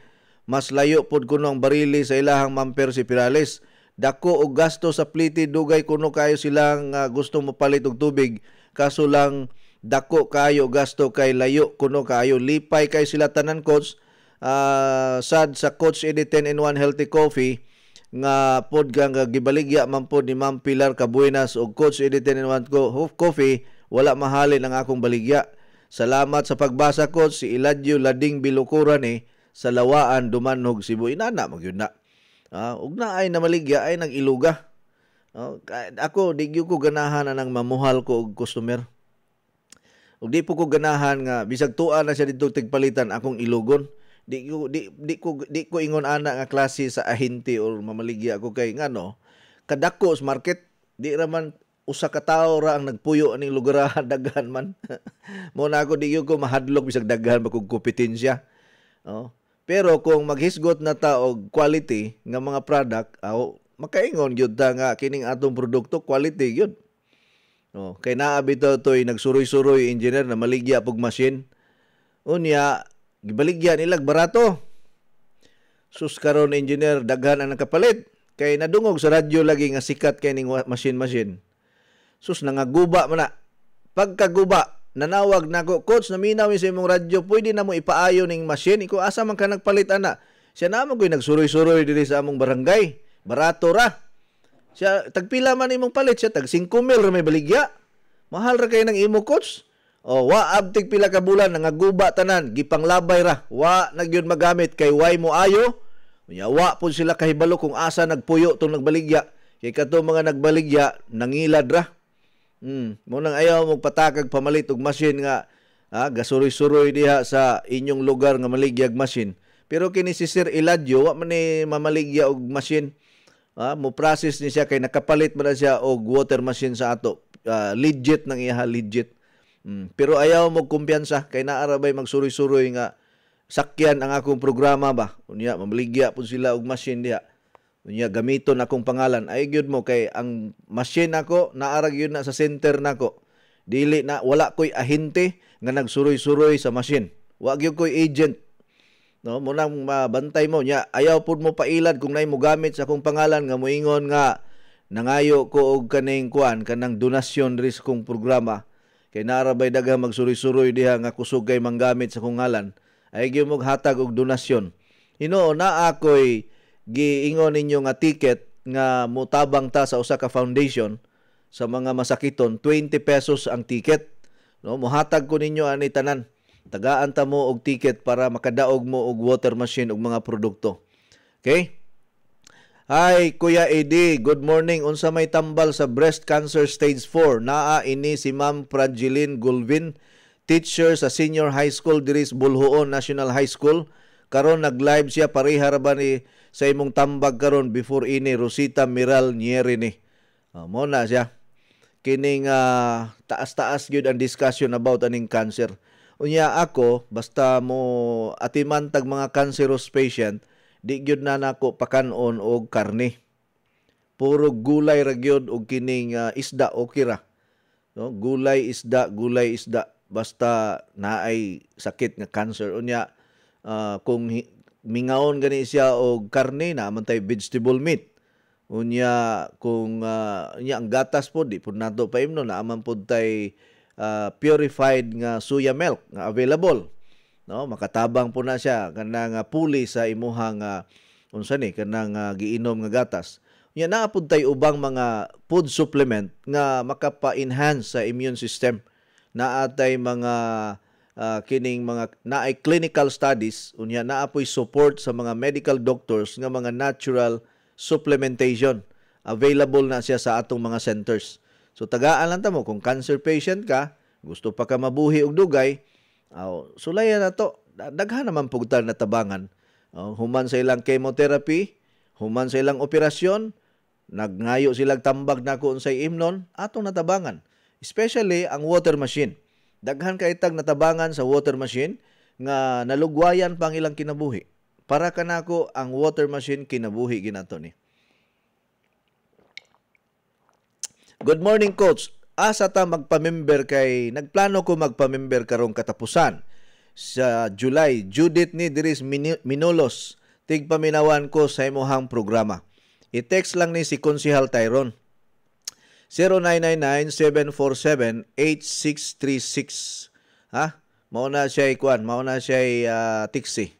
mas layo pod kuno ang barili sa ilahang Ma'am Percy Pirales dako og gasto sa pliti dugay kuno kayo silang uh, gusto mapalit og tubig kaso lang dako kayo gasto kay layo kuno kayo lipay kay sila tanan coach uh, sad sa coach ini 10 in 1 healthy coffee nga pod gang gibaligya man pod ni Ma'am Pilar Cabuenas og coach ini 10 in 1 coffee wala mahalin ang akong baligya salamat sa pagbasa coach si Eladio Lading Bilocuran ni eh, sa lawaan dumanhog Cebu inana magyud na Uh, ah, ug na ay namaligya ay nagiluga. Uh, ako digyo ko ganahan na nang mamuhal ko og customer. Ug di po ko ganahan nga bisag tuwa na siya didto tigpalitan akong ilugon. Di ko di, di ko di ko ingon ana nga klase sa ahente or mamaligya ako kay ngano kadako sa market di raman usa ka tawo ra ang nagpuyo aning lugar daghan man. mo na ako di ko mahadlok bisag daghan ba kompetensya. Oh. Pero kung maghisgot na ta og quality nga mga product, aw makaingon gyud ta nga kining atong produkto quality gyud. No, oh, kay naa bitaw toy nagsuroy-suroy engineer na maligya pug machine. Unya gibaligya nilag barato. Sus karon engineer daghan ang nakapalit. Kay nadungog sa radyo lagi nga sikat kay ning machine machine. Sus nangaguba man na. Pagkaguba nanawag nako coach naminaw sa imong radyo pwede na mo ipaayo ning machine iko asa man ka nagpalit ana siya na mo nagsuroy-suroy diri sa among barangay barato ra siya tagpila man imong palit siya tag 5 mil ra may baligya mahal ra kay nang imo coach o oh, wa abtig pila ka bulan nga guba tanan gipanglabay ra wa nagyud magamit kay way mo ayo Unya wa pud sila kahibalo kung asa nagpuyo tong nagbaligya kay kato mga nagbaligya nangilad ra Mm, mo nang ayaw magpatakag pamalit og machine nga ah, gasuroy-suroy diha sa inyong lugar nga maligyag machine. Pero kini si Sir Eladio wa man ni mamaligya og machine. Ah, mo process ni siya kay nakapalit man siya og water machine sa ato. Ah, legit nang iha legit. Mm, pero ayaw mo kumpiyansa kay naa ra bay magsuroy-suroy nga sakyan ang akong programa ba. Unya mamaligya pud sila og machine diha. Unya gamiton akong pangalan. Ay gyud mo kay ang machine ako naarag yun na sa center nako. Dili na wala koy ahinte nga nagsuroy-suroy sa machine. Wa gyud koy agent. No, mo nang mabantay mo nya ayaw pud mo pailad kung nay mo gamit sa akong pangalan nga moingon nga nangayo ko og kaning kuan kanang donation risk kong programa. Kay bay daghang magsuroy-suroy diha nga kusog kay manggamit sa akong ngalan. Ay gyud mo hatag og donasyon. Hinoon na ako'y giingon ninyo nga ticket nga mutabang ta sa usa ka foundation sa mga masakiton 20 pesos ang ticket no muhatag ko ninyo ani tanan tagaan ta mo og ticket para makadaog mo og water machine og mga produkto okay Hi, Kuya Ed. Good morning. Unsa may tambal sa breast cancer stage 4? Naa ini si Ma'am Fragiline Gulvin, teacher sa senior high school diri sa Bulhoon National High School. Karon nag-live siya pareha ra ba ni sa imong tambag karon before ini Rosita Miral Nieri ni. Uh, mo na siya. Kining uh, taas-taas gyud ang discussion about aning cancer. Unya ako basta mo atiman tag mga cancerous patient, di gyud na nako pakanon og karne. Puro gulay ra gyud og kining uh, isda o kira. No, gulay isda, gulay isda basta naay sakit nga cancer unya uh, kung mingaon gani siya og karne na man vegetable meat unya kung uh, unya ang gatas po di pud nato imno na aman pud tay uh, ah, purified nga soya milk nga available no makatabang po na siya kanang puli sa imuhang uh, unsa ni kanang uh, giinom nga gatas unya na pud tay ubang mga food supplement nga makapa-enhance sa immune system na atay mga uh, kining mga naay clinical studies unya naa po'y support sa mga medical doctors nga mga natural supplementation available na siya sa atong mga centers so tagaan lang ta mo kung cancer patient ka gusto pa ka mabuhi og dugay aw oh, sulayan na to daghan naman pugtal na tabangan oh, human sa ilang chemotherapy human sa ilang operasyon nagngayo silang tambag na kung sa imnon atong natabangan especially ang water machine Daghan kay tag natabangan sa water machine nga nalugwayan pang ilang kinabuhi. Para kanako ang water machine kinabuhi ginato ni. Good morning coach. Asa ta magpamember kay nagplano ko magpamember karong katapusan sa July. Judith ni Diris Minolos tigpaminawan ko sa imong programa. I-text lang ni si Konsehal Tyron. 0999-747-8636. Ha? Mauna siya ikuan, mauna siya uh, ah, tiksi.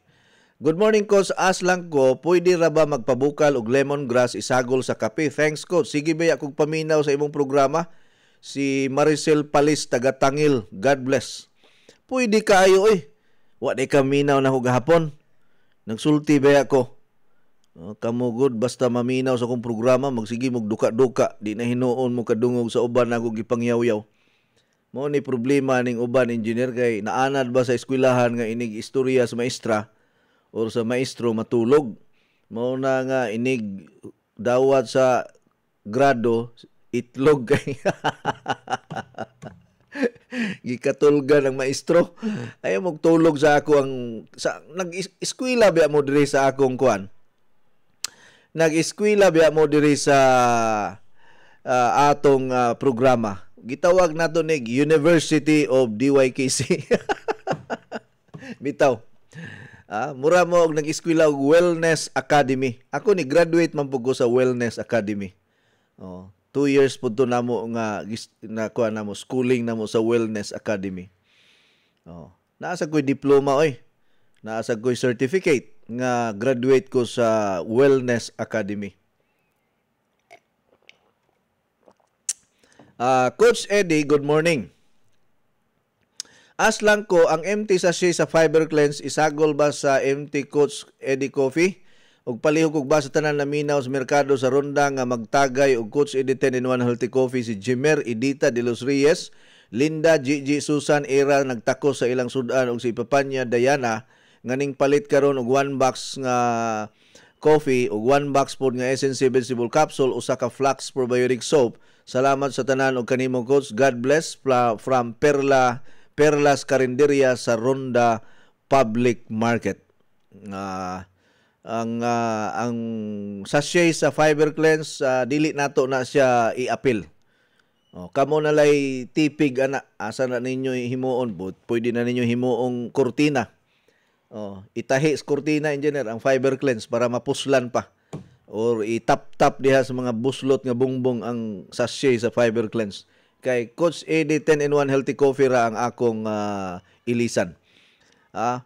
Good morning, Coach. As lang ko, pwede ra ba magpabukal og lemongrass isagol sa kape? Thanks, Coach. Sige ba akong paminaw sa imong programa? Si Maricel Palis, taga Tangil. God bless. Pwede kayo eh. Wa di ka minaw na hugahapon. Nagsulti ba ako? Uh, kamugod basta maminaw sa kong programa magsige mog duka-duka di na hinuon mo kadungog sa uban nako gipangyaw-yaw mao ni problema ning uban engineer kay naanad ba sa eskwelahan nga inig istorya sa maestra or sa maestro matulog Mo na nga inig dawat sa grado itlog kay gikatulgan ang maestro ayaw mo tulog sa ako ang sa nag-eskwela ba mo diri sa akong kuan nag-eskwela biya mo diri sa uh, atong uh, programa. Gitawag nato ni University of DYKC. Bitaw. Ah, mura mo og nag-eskwela og Wellness Academy. Ako ni graduate man pug sa Wellness Academy. Oh, two years pud to namo nga nakuha namo schooling namo sa Wellness Academy. Oh, naa sa ko'y diploma oy. Naa sa ko'y certificate nga graduate ko sa Wellness Academy. Uh, Coach Eddie, good morning. As lang ko, ang MT sachet sa fiber cleanse isagol ba sa MT Coach Eddie Coffee? Og palihog og basa tanan na minaw sa merkado sa ronda nga magtagay og coach Eddie 10 in 1 healthy coffee si Jimer Edita de los Reyes, Linda Gigi Susan Era nagtako sa ilang sudan og si Papanya Diana nganing palit karon og one box nga coffee ug one box pod nga essence vegetable capsule usa ka flax probiotic soap. Salamat sa tanan og kanimo coach. God bless from Perla Perlas Carinderia sa Ronda Public Market. Uh, ang uh, ang sachet sa fiber cleanse uh, dili nato na siya i-appeal. Oh, kamo na lay tipig ana asa na ninyo himuon but pwede na ninyo himuong kurtina Oh, itahi sa kurtina engineer ang fiber cleanse para mapuslan pa or itap-tap diha sa mga buslot nga bungbong ang sachet sa fiber cleanse. Kay Coach AD 10 in 1 healthy coffee ra ang akong uh, ilisan. Ah,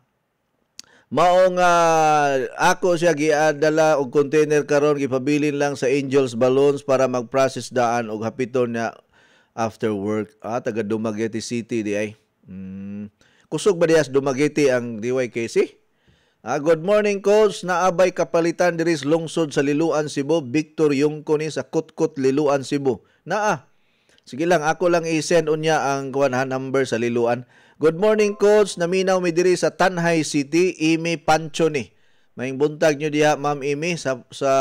Mao nga uh, ako siya giadala og container karon gipabilin lang sa Angels Balloons para mag-process daan og hapiton na after work. Ah, taga Dumaguete City di ay. Mm. Kusog ba diyas dumagiti ang DYKC? Ah, good morning coach. Naabay kapalitan diri lungsod sa Liluan Cebu, Victor Yungko ni sa Kutkut Liluan Cebu. Naa. Sige lang, ako lang i-send unya ang kuwanhan number sa Liluan. Good morning coach. Naminaw mi diri sa Tanhay City, Imi Pancho ni. Maing buntag nyo diha, Ma'am Imi, sa, sa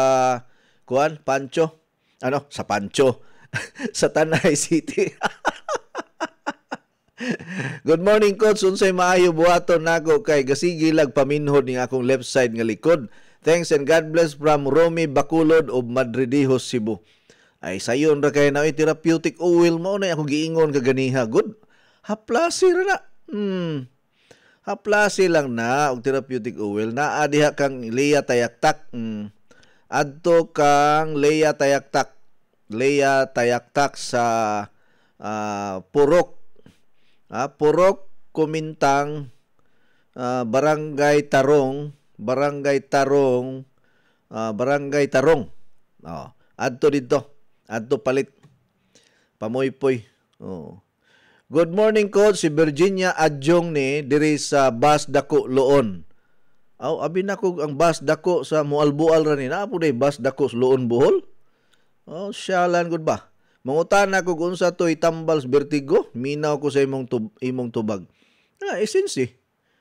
kuan, Pancho. Ano? Sa Pancho. sa Tanay City. Good morning coach, unsay maayo buhaton nako kay gasigilag paminhod ning akong left side nga likod. Thanks and God bless from Romy Bakulod of Madridijos, Cebu. Ay sayon ra kay na therapeutic oil mo na ako giingon kaganiha. Good. Haplasi ra na. Hmm. Haplasi lang na og therapeutic oil na adiha kang Leia Tayaktak. Hmm. Adto kang Leia Tayaktak. Leia Tayaktak sa uh, Purok ah, Purok Kumintang, ah, Barangay Tarong, Barangay Tarong, ah, Barangay Tarong. Oh, adto dito. Adto palit. Pamoypoy. Oh. Good morning coach si Virginia Adjong ni diri sa Bas Dako Loon. Aw oh, abi nako ang Bas Dako sa Mualbual ra ni. Naa po day Bas Dako sa Loon Bohol. Oh, shalan good ba? Mangutana ko kung sa to'y tambals vertigo, minaw ko sa imong, tub imong tubag. Na, essence eh.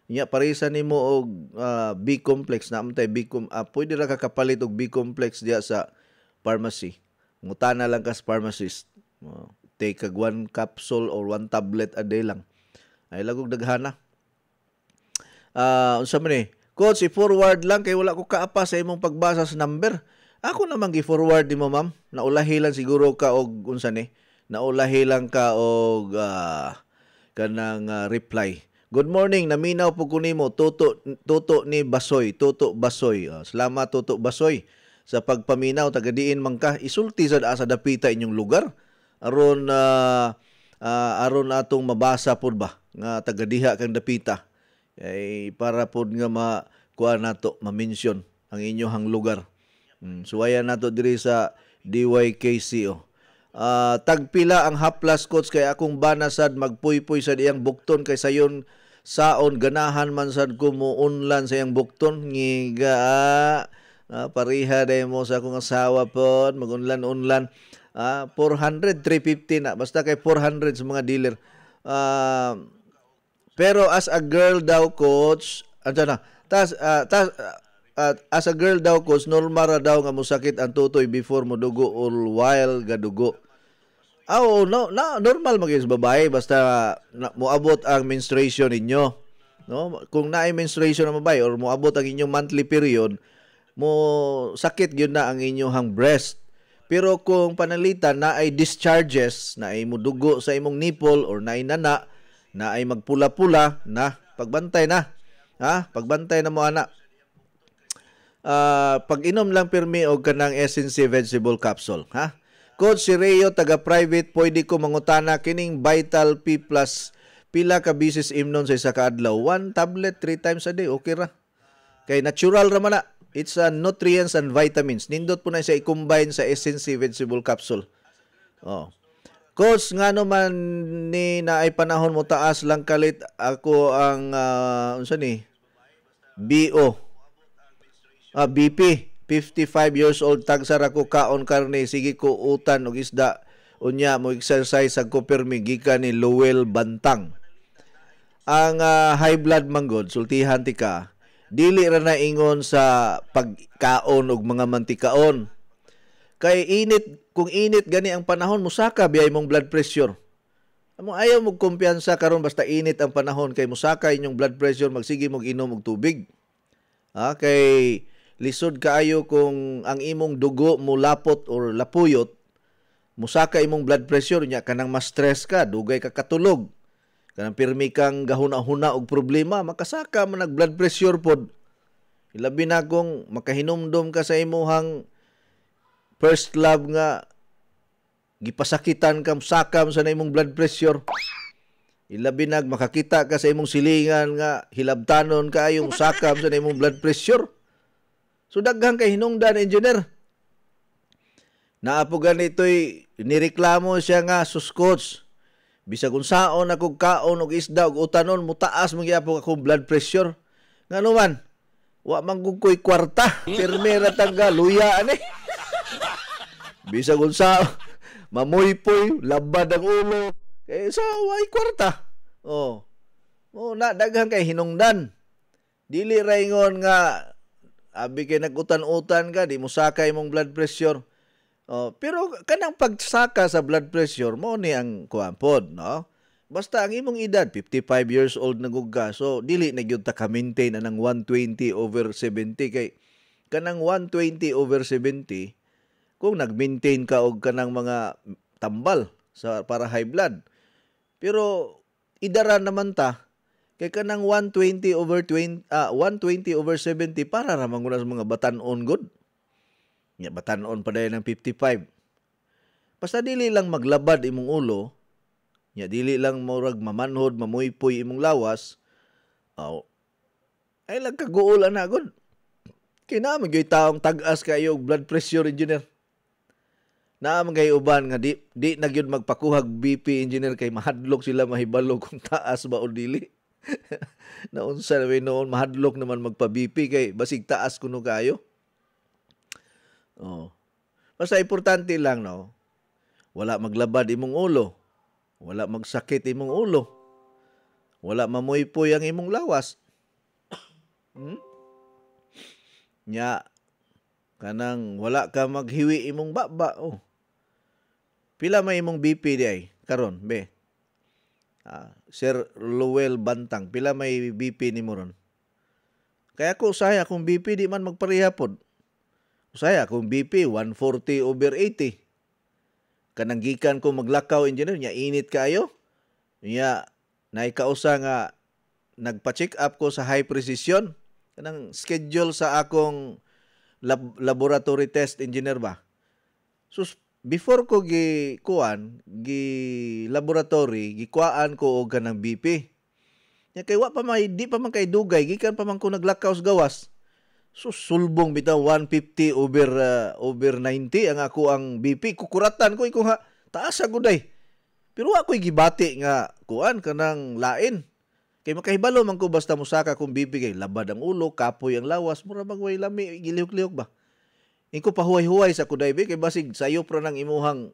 Nya, parisa ni mo og uh, B-complex na amtay B-com, uh, pwede ra kakapalit og B-complex diya sa pharmacy. Mangutana lang kas pharmacist. Uh, take kag one capsule or one tablet a day lang. Ay lagog daghana. Ah, uh, unsa man ni? Eh. Coach, i-forward lang kay wala ko kaapa sa imong pagbasa sa number. Ako naman gi-forward mo ma'am, naulahilan siguro ka og unsa ni, naulahilan ka og uh, kanang uh, reply. Good morning, naminaw po ko nimo tuto tuto ni Basoy, tuto Basoy. Uh, salamat tuto Basoy sa pagpaminaw tagadiin man ka isulti sad asa dapita inyong lugar aron uh, uh, aron atong mabasa pud ba nga taga diha kang dapita. Ay para pud nga ma kuha nato ma-mention ang inyohang lugar. Mm, suwayan nato diri sa DYKCO. Uh, ah, tagpila ang haplas coach kay akong banasad magpuypuy sa iyang bukton kay sayon saon ganahan man sad ko mo unlan sa iyang bukton ngiga uh, pariha day mo sa akong asawa pod magunlan-unlan uh, 400 350 na basta kay 400 sa mga dealer uh, pero as a girl daw coach ano na tas uh, tas uh, at as a girl daw, cause normal ra daw nga musakit ang tutoy before mo dugo or while gadugo aw Oh, no, no, normal maging babae basta na, moabot ang menstruation ninyo. No? Kung naay menstruation ang babae or moabot ang inyong monthly period, mo sakit gyud na ang inyong breast. Pero kung panalita na ay discharges, na ay mudugo sa imong nipple or na ay nana, na ay magpula-pula, na pagbantay na. Ha? Pagbantay na mo anak uh, pag-inom lang pirmi og kanang SNC vegetable capsule, ha? Coach si Rayo taga private pwede ko mangutana kining Vital P Plus pila ka bisis imnon sa isa ka adlaw. One tablet three times a day, okay ra. Kay natural ra man It's a ah, nutrients and vitamins. Nindot po na siya i-combine sa SNC vegetable capsule. Oh. Coach, nga naman ni na ay panahon mo taas lang kalit ako ang uh, unsa ni BO uh, BP 55 years old tagsara ko kaon karne sige ko utan og isda unya mo exercise sa kopirmi gikan ni Lowell Bantang ang uh, high blood manggod sultihan ti ka dili ra na ingon sa pagkaon og mga mantikaon kay init kung init gani ang panahon musaka biay mong blood pressure Amo ayaw mo kumpiyansa karon basta init ang panahon kay musaka inyong blood pressure magsige mog inom og tubig. Ah, kay lisod kaayo kung ang imong dugo mo lapot or lapuyot, musaka imong blood pressure nya kanang mas stress ka, dugay ka katulog. Kanang pirmi kang gahuna-huna og problema, makasaka man nag blood pressure pod. Ilabi na kung makahinomdom ka sa imuhang first love nga gipasakitan kam sakam sa imong blood pressure. Ilabi nag makakita ka sa imong silingan nga hilabtanon ka ayong sakam sa imong blood pressure. So daghang kay hinungdan engineer. Naapo ganito'y nireklamo siya nga suskots. Bisag unsaon ako kaon og isda og utanon mo taas mo gyapon akong blood pressure. Ngano man? Wa man kwarta, permera tangga luya ani. Bisag unsaon poy labad ang ulo. Kay sa way kwarta. Oh. Oh, na daghang kay hinungdan. Dili ray ngon nga Abi kay nagutan-utan ka, di mo sakay mong blood pressure. Oh, pero kanang pagsaka sa blood pressure mo ni ang kuampod, no? Basta ang imong edad 55 years old na gud So dili na gyud ta ka maintain anang 120 over 70 kay kanang 120 over 70 kung nag-maintain ka og kanang mga tambal sa para high blood. Pero idara naman ta kay kanang 120 over 20 uh, 120 over 70 para ra mangunas mga batan-on good. Nya batan-on pa dayon ng 55. Basta dili lang maglabad imong ulo, nya dili lang murag mamanhod, mamuypoy imong lawas. Aw. Ay lang kaguol ana gud. Kina magyoy taong tagas as kayo blood pressure engineer. na magay uban nga di di na magpakuhag BP engineer kay mahadlok sila mahibalo kung taas ba o dili. naunsa na noon mahadlok naman magpa-BP kay basig taas kuno kayo. Oh. Basta importante lang no. Wala maglabad imong ulo. Wala magsakit imong ulo. Wala mamuypoy ang imong lawas. hmm? Nya kanang wala ka maghiwi imong baba oh. Pila may imong BP di ay karon be Ah, Sir Lowell Bantang. Pila may BP ni mo ron. Kaya ko usaya akong BP di man magparihapod. pod. akong BP 140 over 80. Kanang gikan ko maglakaw engineer nya init kayo. Nya naikausa nga nagpa-check up ko sa high precision kanang schedule sa akong lab- laboratory test engineer ba. Sus before ko gi kuan gi laboratory gi kuan ko og kanang BP nya kay wa pa may di pa man kay dugay gikan pa man ko naglakaw gawas so sulbong bitaw 150 over uh, over 90 ang ako ang BP kukuratan ko iko ha taas sa guday pero ako'y gibati nga kuan kanang lain kay makahibalo man ko basta musaka kung BP kay labad ang ulo kapoy ang lawas mura bang way lami gilihok-lihok ba Ingko pahuway-huway sa kudaybe kay basig sayo pro nang imuhang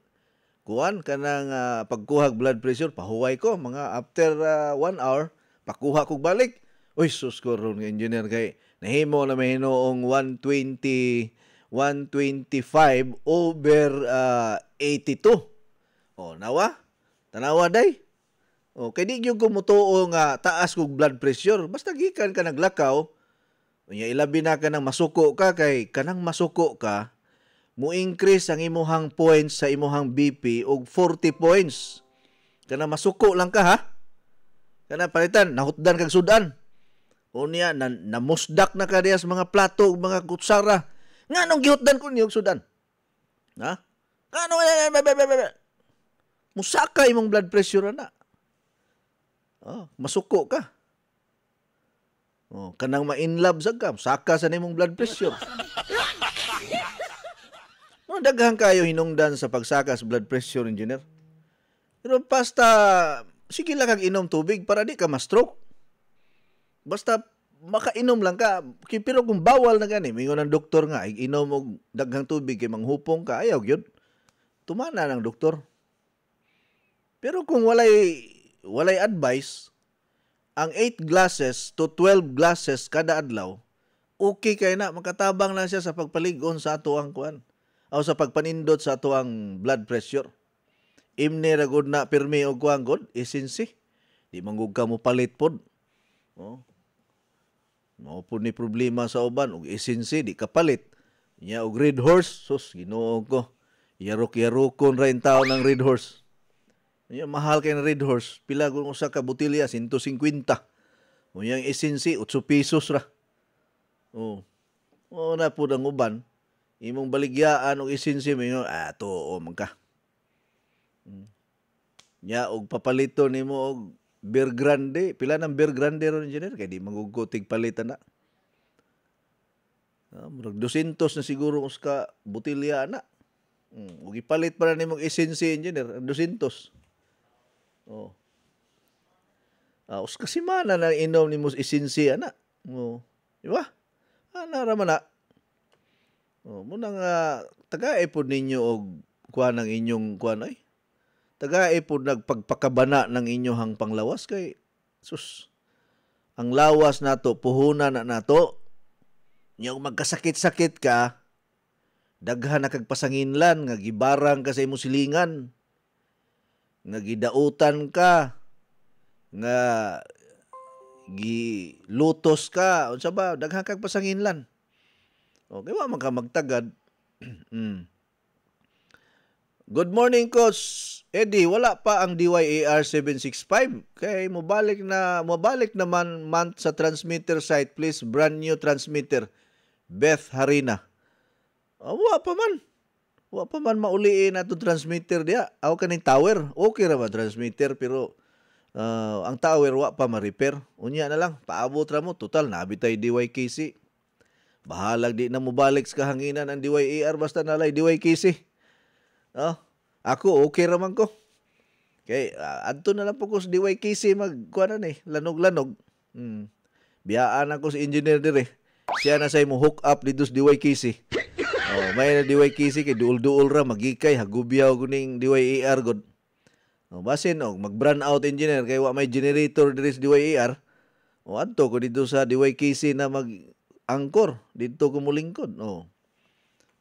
kuan kanang uh, pagkuhag blood pressure pahuway ko mga after uh, hour pakuha kog balik. Uy sus ko ron engineer kay nahimo na may hinoong 120 125 over uh, 82. Oh, nawa? Tanawa day? O, kay di gyud ko mutuo nga taas kog blood pressure. Basta gikan ka naglakaw, Unya ilabi na ka ng masuko ka kay kanang masuko ka mu increase ang imuhang points sa imuhang BP og 40 points. Kana masuko lang ka ha. Kana palitan nahutdan kag sudan. Unya na, namusdak na ka sa mga plato ug mga kutsara. Nga nung gihutdan ko niyo sudan. Ha? Kano eh, eh, Musaka imong blood pressure na. Oh, masuko ka. Oh, kanang ma-inlove sa kam, saka sa nimong blood pressure. no, daghan kayo hinungdan sa pagsaka sa blood pressure, engineer. Pero basta, sige lang kag inom tubig para di ka ma-stroke. Basta makainom lang ka. Pero kung bawal na gani, mingon ng doktor nga, inom og daghang tubig kay manghupong ka, ayaw gyud. Tumana ng doktor. Pero kung walay walay advice, ang 8 glasses to 12 glasses kada adlaw, okay kay na makatabang na siya sa pagpaligon sa atuang ang kuan o sa pagpanindot sa atuang blood pressure. Imne ra gud na pirmi og kuan gud isinsi. Di mangug mo palit pod. Oh. Mao po ni problema sa uban og isinsi di kapalit. Nya og red horse sus Ginoo ko. Yarok yarokon ra in ng red horse. Unya, mahal kay Red Horse. Pila kung usa ka butilya 150. Mo yang esensi, 8 pesos ra. Oh. Oh, na po ang uban. Imong baligyaan og esensi mo yun, ah, to, o, magka. Hmm. Ya, og papalito nimo og beer grande. Pila nang beer grande ron, engineer? kay di magugutig palitan na. Ah, 200 na siguro uska butilya na. Hmm. Ugipalit pa na nimong esensi, engineer. 200. Oh. Ah, us kasi mana na inom ni mo isinsi ana. Oh. Di ba? Ana ra man Oh, muna nga tagae pod ninyo og kuan ang inyong kuan ay. Eh. Tagae pod nagpagpakabana ng inyohang panglawas kay sus. Ang lawas nato puhunan na nato. Nya magkasakit-sakit ka daghan na kagpasanginlan nga gibarang ka sa imong silingan nagidautan ka nga gilutos ka unsa ba daghang kag pasanginlan okay wa man ka magtagad mm. Good morning, Coach Eddie. Wala pa ang DYAR 765. Kay mabalik na mabalik naman month sa transmitter site. Please, brand new transmitter. Beth Harina. Oh, wala pa man. Wa pa man mauliin na to transmitter dia. Aw kaning tower. Okay ra ba transmitter pero uh, ang tower wa pa ma-repair. Unya na lang, paabot ra mo total nabitay DYKC. Bahalag di na mo balik sa kahanginan ang DYAR basta nalay DYKC. No? Oh, ah, ako okay ra man ko. Okay, uh, ah, adto na lang po ko sa DYKC mag ni, eh, lanog-lanog. Hmm. Biyaan ako si engineer dire. Siya na say mo hook up dito sa DYKC. Oh, may na diway kisi kay duol-duol ra magikay hagubyaw kuning diway ER god. Oh, basin og oh, mag-brand out engineer kay wa may generator diri sa diway ER. Oh, adto ko dito sa diway kisi na mag angkor dito ko mulingkod. Oh.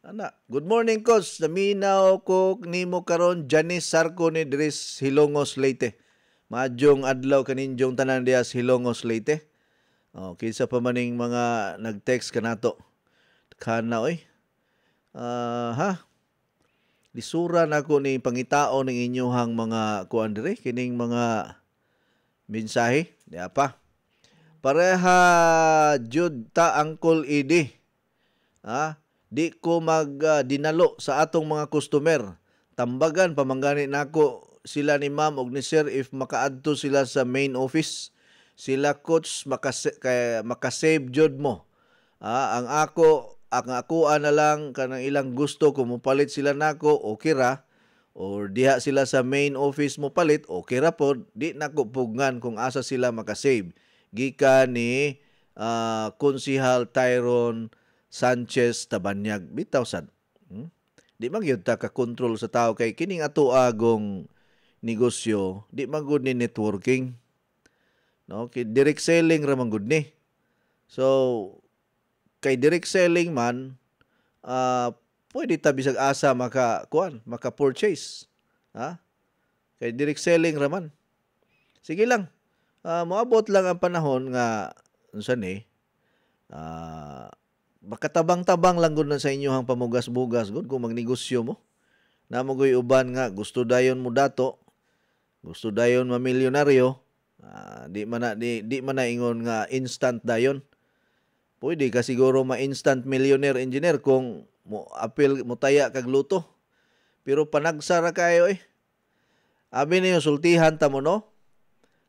Ana, good morning coach. Naminaw ko nimo karon Janice Sarko ni Dres Hilongos Leyte. Madyong adlaw kaninjong tanan diya sa Hilongos Leyte. Oh, kinsa pa maning mga nag-text kanato. Kana oy. Eh uh, ha lisuran ako ni pangitao ng inyohang mga kuandre, kining mga mensahe di apa pareha jud ta angkol idi ha di ko mag uh, dinalo sa atong mga customer tambagan pamanggani nako sila ni ma'am og ni sir if makaadto sila sa main office sila coach makase, kay makasave jud mo Ha? ang ako ang akoa na lang kanang ilang gusto kung mupalit sila nako okay ra or diha sila sa main office mo palit okay ra pod di nako pugngan kung asa sila makasave gikan ni uh, konsihal Tyron Sanchez Tabanyag bitaw sad hmm? di man gyud ta ka control sa tao kay kining ato agong negosyo di man gud ni networking no kay direct selling ra man gud ni so kay direct selling man uh, pwede ta bisag asa maka kuan maka purchase ha kay direct selling ra man sige lang uh, moabot lang ang panahon nga unsa ni eh, uh, makatabang-tabang lang gud sa inyo hang pamugas-bugas gud kung magnegosyo mo namogoy uban nga gusto dayon mo dato gusto dayon mamilyonaryo uh, di man na, di, di man na ingon nga instant dayon Pwede ka siguro ma-instant millionaire engineer kung mo apil mo taya kag luto. Pero panagsara kayo eh. Abi na niyo sultihan ta mo no?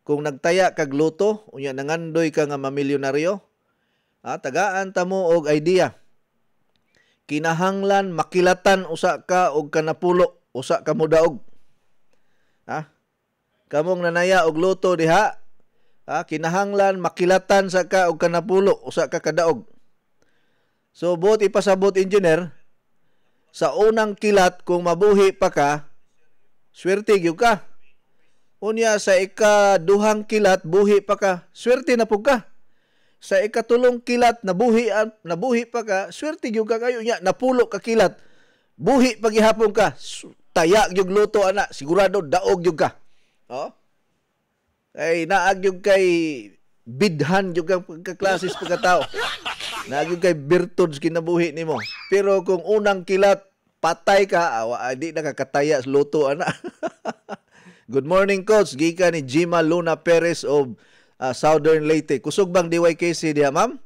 Kung nagtaya kag luto, unya nangandoy ka nga mamilyonaryo, ah, tagaan ta mo og idea. Kinahanglan makilatan usa ka og kanapulo, usa ka mudaog. Ha? Kamong nanaya og luto diha, ha, kinahanglan makilatan sa ka og kanapulo usa ka kadaog. So buot ipasabot engineer sa unang kilat kung mabuhi pa ka, swerte gyud ka. Unya sa ika duhang kilat buhi pa ka, swerte na pug ka. Sa ikatulong kilat nabuhi nabuhi pa ka, swerte gyud ka kayo nya napulo ka kilat. Buhi pagihapon ka, tayak gyud luto ana, sigurado daog gyud ka. Oh? ay naagyog kay bidhan yung kang pagkaklases pagkatao. Naagyog kay birtuds kinabuhi ni mo. Pero kung unang kilat, patay ka, awa, ah, ah, di nakakataya sa luto, ana. Good morning, Coach. Gika ni Jima Luna Perez of uh, Southern Leyte. Kusog bang DYKC diha, ma'am?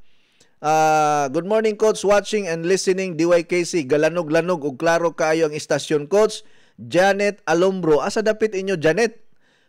Uh, good morning, Coach. Watching and listening, DYKC. Galanog-lanog ug klaro kaayo ang istasyon, Coach. Janet Alombro. Asa dapit inyo, Janet?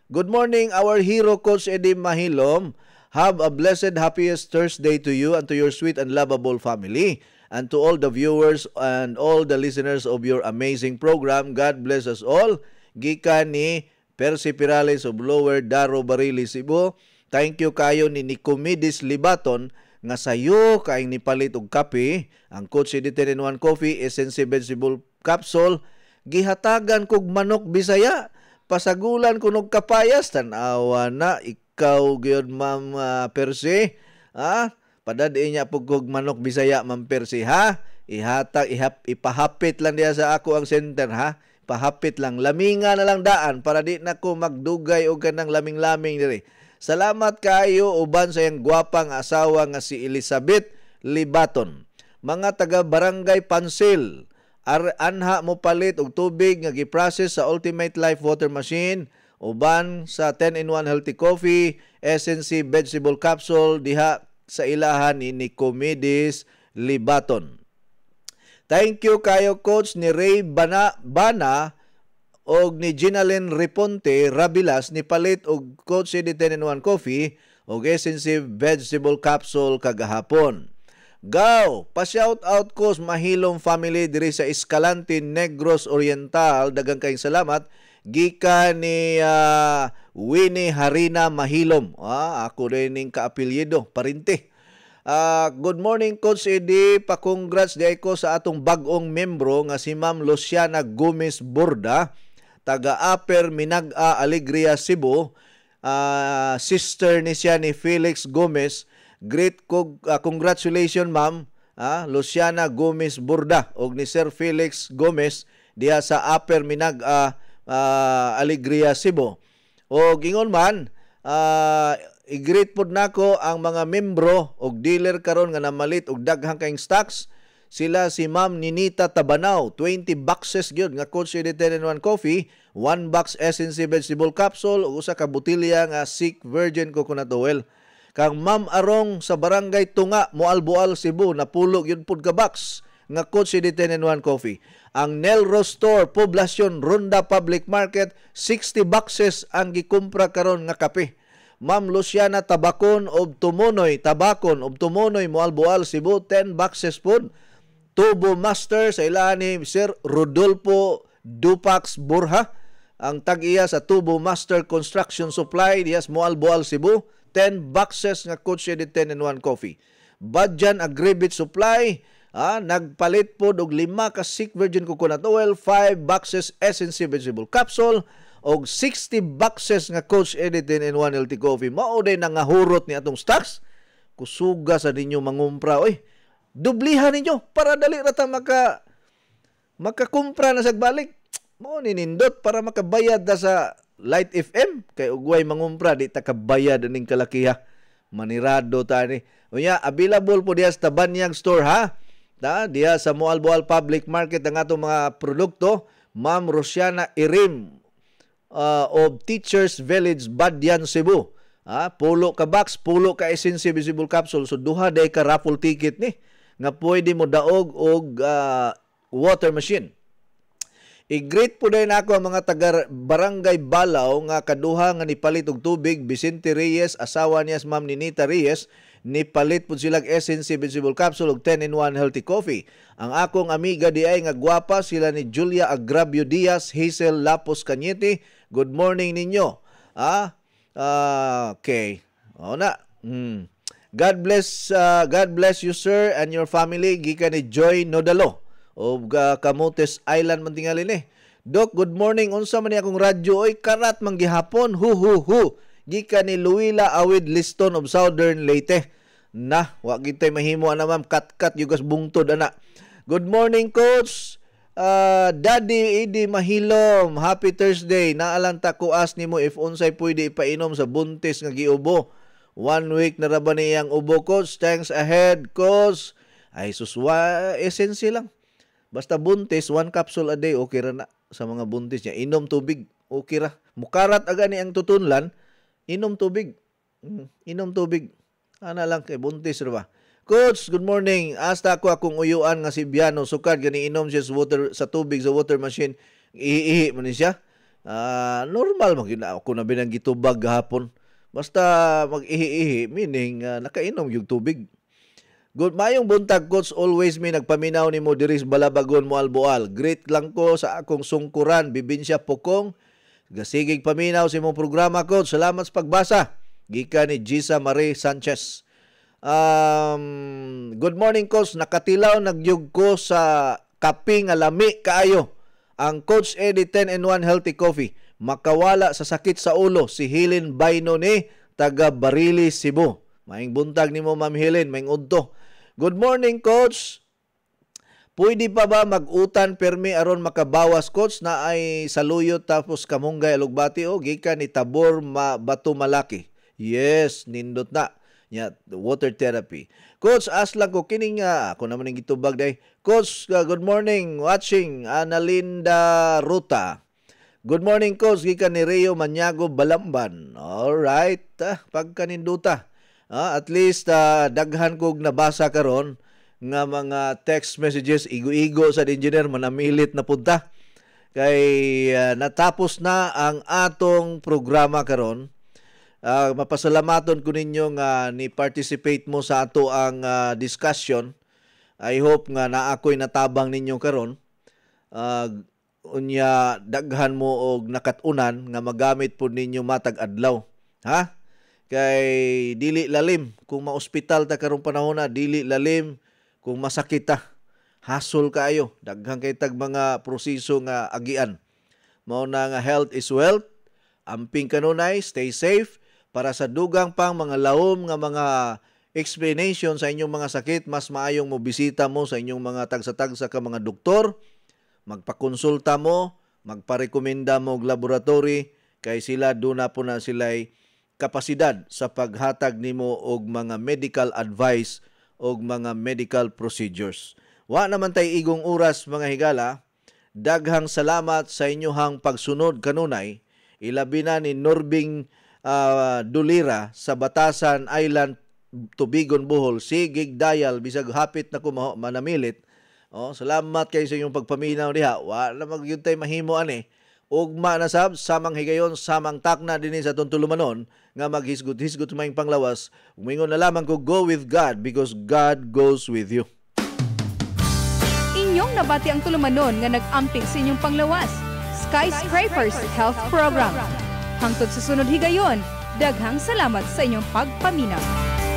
Good morning, our hero coach Eddie Mahilom. Have a blessed, happiest Thursday to you and to your sweet and lovable family. And to all the viewers and all the listeners of your amazing program, God bless us all. Gikan ni Percy Pirales of Lower Daro Barili, Cebu. Thank you kayo ni Nicomedes Libaton nga sayo kaing nipalit og kape. Ang Coach Eddie Tenenuan Coffee Essence Vegetable Capsule gihatagan kog manok bisaya pasagulan kunog kapayas tanawa na ikaw gyud ma'am uh, Percy ha padadi niya pugog manok bisaya ma'am Percy ha ihatag ihap ipahapit lang diya sa ako ang center ha pahapit lang laminga na lang daan para di na ko magdugay og kanang laming-laming diri salamat kayo uban sa iyang gwapang asawa nga si Elizabeth Libaton mga taga barangay Pansil ar anha mo palit og tubig nga giprocess sa Ultimate Life Water Machine uban sa 10-in-1 healthy coffee, SNC vegetable capsule diha sa ilahan ni Nicomedes Libaton. Thank you kayo coach ni Ray Bana, Bana og ni Ginalyn Riponte Rabilas ni palit og coach ni 10-in-1 coffee og SNC vegetable capsule kagahapon. Gaw, pa-shout out ko sa Mahilong family diri sa Escalante Negros Oriental. Dagang kayong salamat gika ni uh, Winnie Harina Mahilom. Ah, ako rin ning kaapelyido, parinte. Uh, good morning Coach Eddie, pa-congrats di ko sa atong bagong membro nga si Ma'am Luciana Gomez Borda, taga Aper Minag-a Alegria Cebu. Uh, sister ni siya ni Felix Gomez Great uh, congratulations ma'am ah, Luciana Gomez Burda og ni Sir Felix Gomez diha sa Upper Minag uh, uh, Alegria Cebu. Og ingon man uh, i-greet pud nako ang mga membro og dealer karon nga namalit og daghang kaing stocks sila si Ma'am Ninita Tabanao 20 boxes gyud nga 10 in 1 coffee 1 box essence vegetable capsule ug usa ka botelya nga Sikh virgin coconut oil kang Ma'am Arong sa Barangay Tunga, Moalboal, Cebu, napulog yun pud ka box nga coach si Deten One Coffee. Ang Nelro Store, Poblacion, Ronda Public Market, 60 boxes ang gikumpra karon nga kape. Ma'am Luciana Tabakon of Tumunoy, Tabakon of Tumunoy, Moalboal, Cebu, 10 boxes pud. Tubo Master sa ilahan ni Sir Rodolfo Dupax Burha, ang tag-iya sa Tubo Master Construction Supply, Dias Moalboal, Cebu. 10 boxes nga Coach Eddie 10 in 1 coffee. Badyan Agribit Supply, ah, nagpalit pod og 5 ka Sikh virgin coconut oil, 5 boxes SNC vegetable capsule, og 60 boxes nga Coach Eddie 10 in 1 LT coffee. Mao nga nangahurot ni atong stocks. Kusuga sa ninyo mangumpra. Oy, dublihan ninyo para dali rata ta maka makakumpra na sa balik. Mao ni nindot para makabayad da sa Light FM kay ugway mangumpra di ta kabayad ning kalakiha. Manirado ta ni. Unya available po diha sa Banyag store ha. Ta diya sa Moalboal Public Market ang ato mga produkto. Ma'am Rosiana Irim uh, of Teachers Village Badyan Cebu. Ha, pulo ka box, pulo ka essence visible capsule. So duha day ka raffle ticket ni nga pwede mo daog og uh, water machine. I-greet po din ako ang mga taga Barangay Balaw nga kaduha nga nipalit og tubig Vicente Reyes asawa niya si Ma'am Ninita Reyes nipalit pud sila og essence vegetable capsule og 10 in 1 healthy coffee. Ang akong amiga di ay nga gwapa sila ni Julia Agravio Diaz Hazel Lapos Cañete. Good morning ninyo. Ah, uh, okay. O na. Hmm. God bless uh, God bless you sir and your family gikan ni Joy Nodalo og uh, ah, Camotes Island man tingali ni. Dok, good morning. Unsa man ni akong radyo oy karat manggihapon. Hu hu hu. Gikan ni Luila Awid Liston of Southern Leyte. Na, wa gitay mahimo ana ma'am. Kat-kat yugas bungtod ana. Good morning, coach. Uh, Daddy Idi Mahilom, happy Thursday. Naalang takuas nimo if unsay pwede ipainom sa buntis nga giubo. One week na raba ba niyang ubo coach? Thanks ahead coach. Ay suswa, essence lang. Basta buntis, one capsule a day, okay ra na sa mga buntis niya. Inom tubig, okay ra. Mukarat aga ni ang tutunlan, inom tubig. Mm, inom tubig. Ana lang kay buntis ra ba? Coach, good morning. Asta ko akong uyuan nga si Biano. Sukad, gani inom siya sa, water, sa tubig, sa water machine. Iihi mo ni siya. Uh, normal mag na ako na binang gitubag hapon. Basta mag-ihi-ihi, meaning uh, nakainom yung tubig. Good mayong buntag coach always may nagpaminaw ni mo balabagon mo albual. Great lang ko sa akong sungkuran bibinsya pokong. Gasigig paminaw sa imong programa coach. Salamat sa pagbasa. Gika ni Gisa Marie Sanchez. Um, good morning coach. Nakatilaw nagyug ko sa kape nga lami kaayo. Ang Coach Eddie 10 and 1 Healthy Coffee. Makawala sa sakit sa ulo si Helen Baino ni taga Barili Cebu. Maing buntag ni mo Ma'am Helen, maing udto. Good morning, Coach. Pwede pa ba magutan permi aron makabawas coach na ay saluyo tapos kamunggay alugbati o gikan ni Tabor ma Bato Malaki? Yes, nindot na. Nya water therapy. Coach, as lang ko kining nga ako naman ang gitubag day. Coach, uh, good morning watching Analinda Ruta. Good morning coach gikan ni Rio Manyago Balamban. All right, ah, pagkaninduta. Uh, at least uh, daghan kog nabasa karon nga mga text messages igo-igo sa engineer manamilit na punta kay uh, natapos na ang atong programa karon uh, mapasalamaton ko ninyo nga ni participate mo sa ato ang uh, discussion i hope nga naa ko'y natabang ninyo karon uh, unya daghan mo og nakatunan nga magamit pud ninyo matag adlaw ha kay dili lalim kung maospital ta karong panahon na dili lalim kung masakit ta hasol kaayo daghang kay tag mga proseso nga agian mao na nga health is wealth amping kanunay stay safe para sa dugang pang mga laom nga mga explanation sa inyong mga sakit mas maayong mo bisita mo sa inyong mga tagsa-tagsa ka mga doktor magpakonsulta mo magparekomenda mo og laboratory kay sila do na po na sila'y kapasidad sa paghatag nimo og mga medical advice og mga medical procedures. Wa naman tay igong oras mga higala. Daghang salamat sa inyohang pagsunod kanunay. Ilabi na ni Norbing uh, Dulira sa Batasan Island Tubigon Bohol sigig dayal bisag hapit na kumaho manamilit. Oh, salamat kayo sa inyong pagpaminaw diha. Wa na magyuntay mahimo ani. Eh ugma na sab samang higayon samang takna dinhi sa tuntulumanon nga maghisgot-hisgot may panglawas, umingon na lamang ko, go with God because God goes with you. Inyong nabati ang tulumanon nga nag-amping sa inyong panglawas. Skyscrapers Health Program. Hangtod sa sunod higayon, daghang salamat sa inyong pagpaminaw.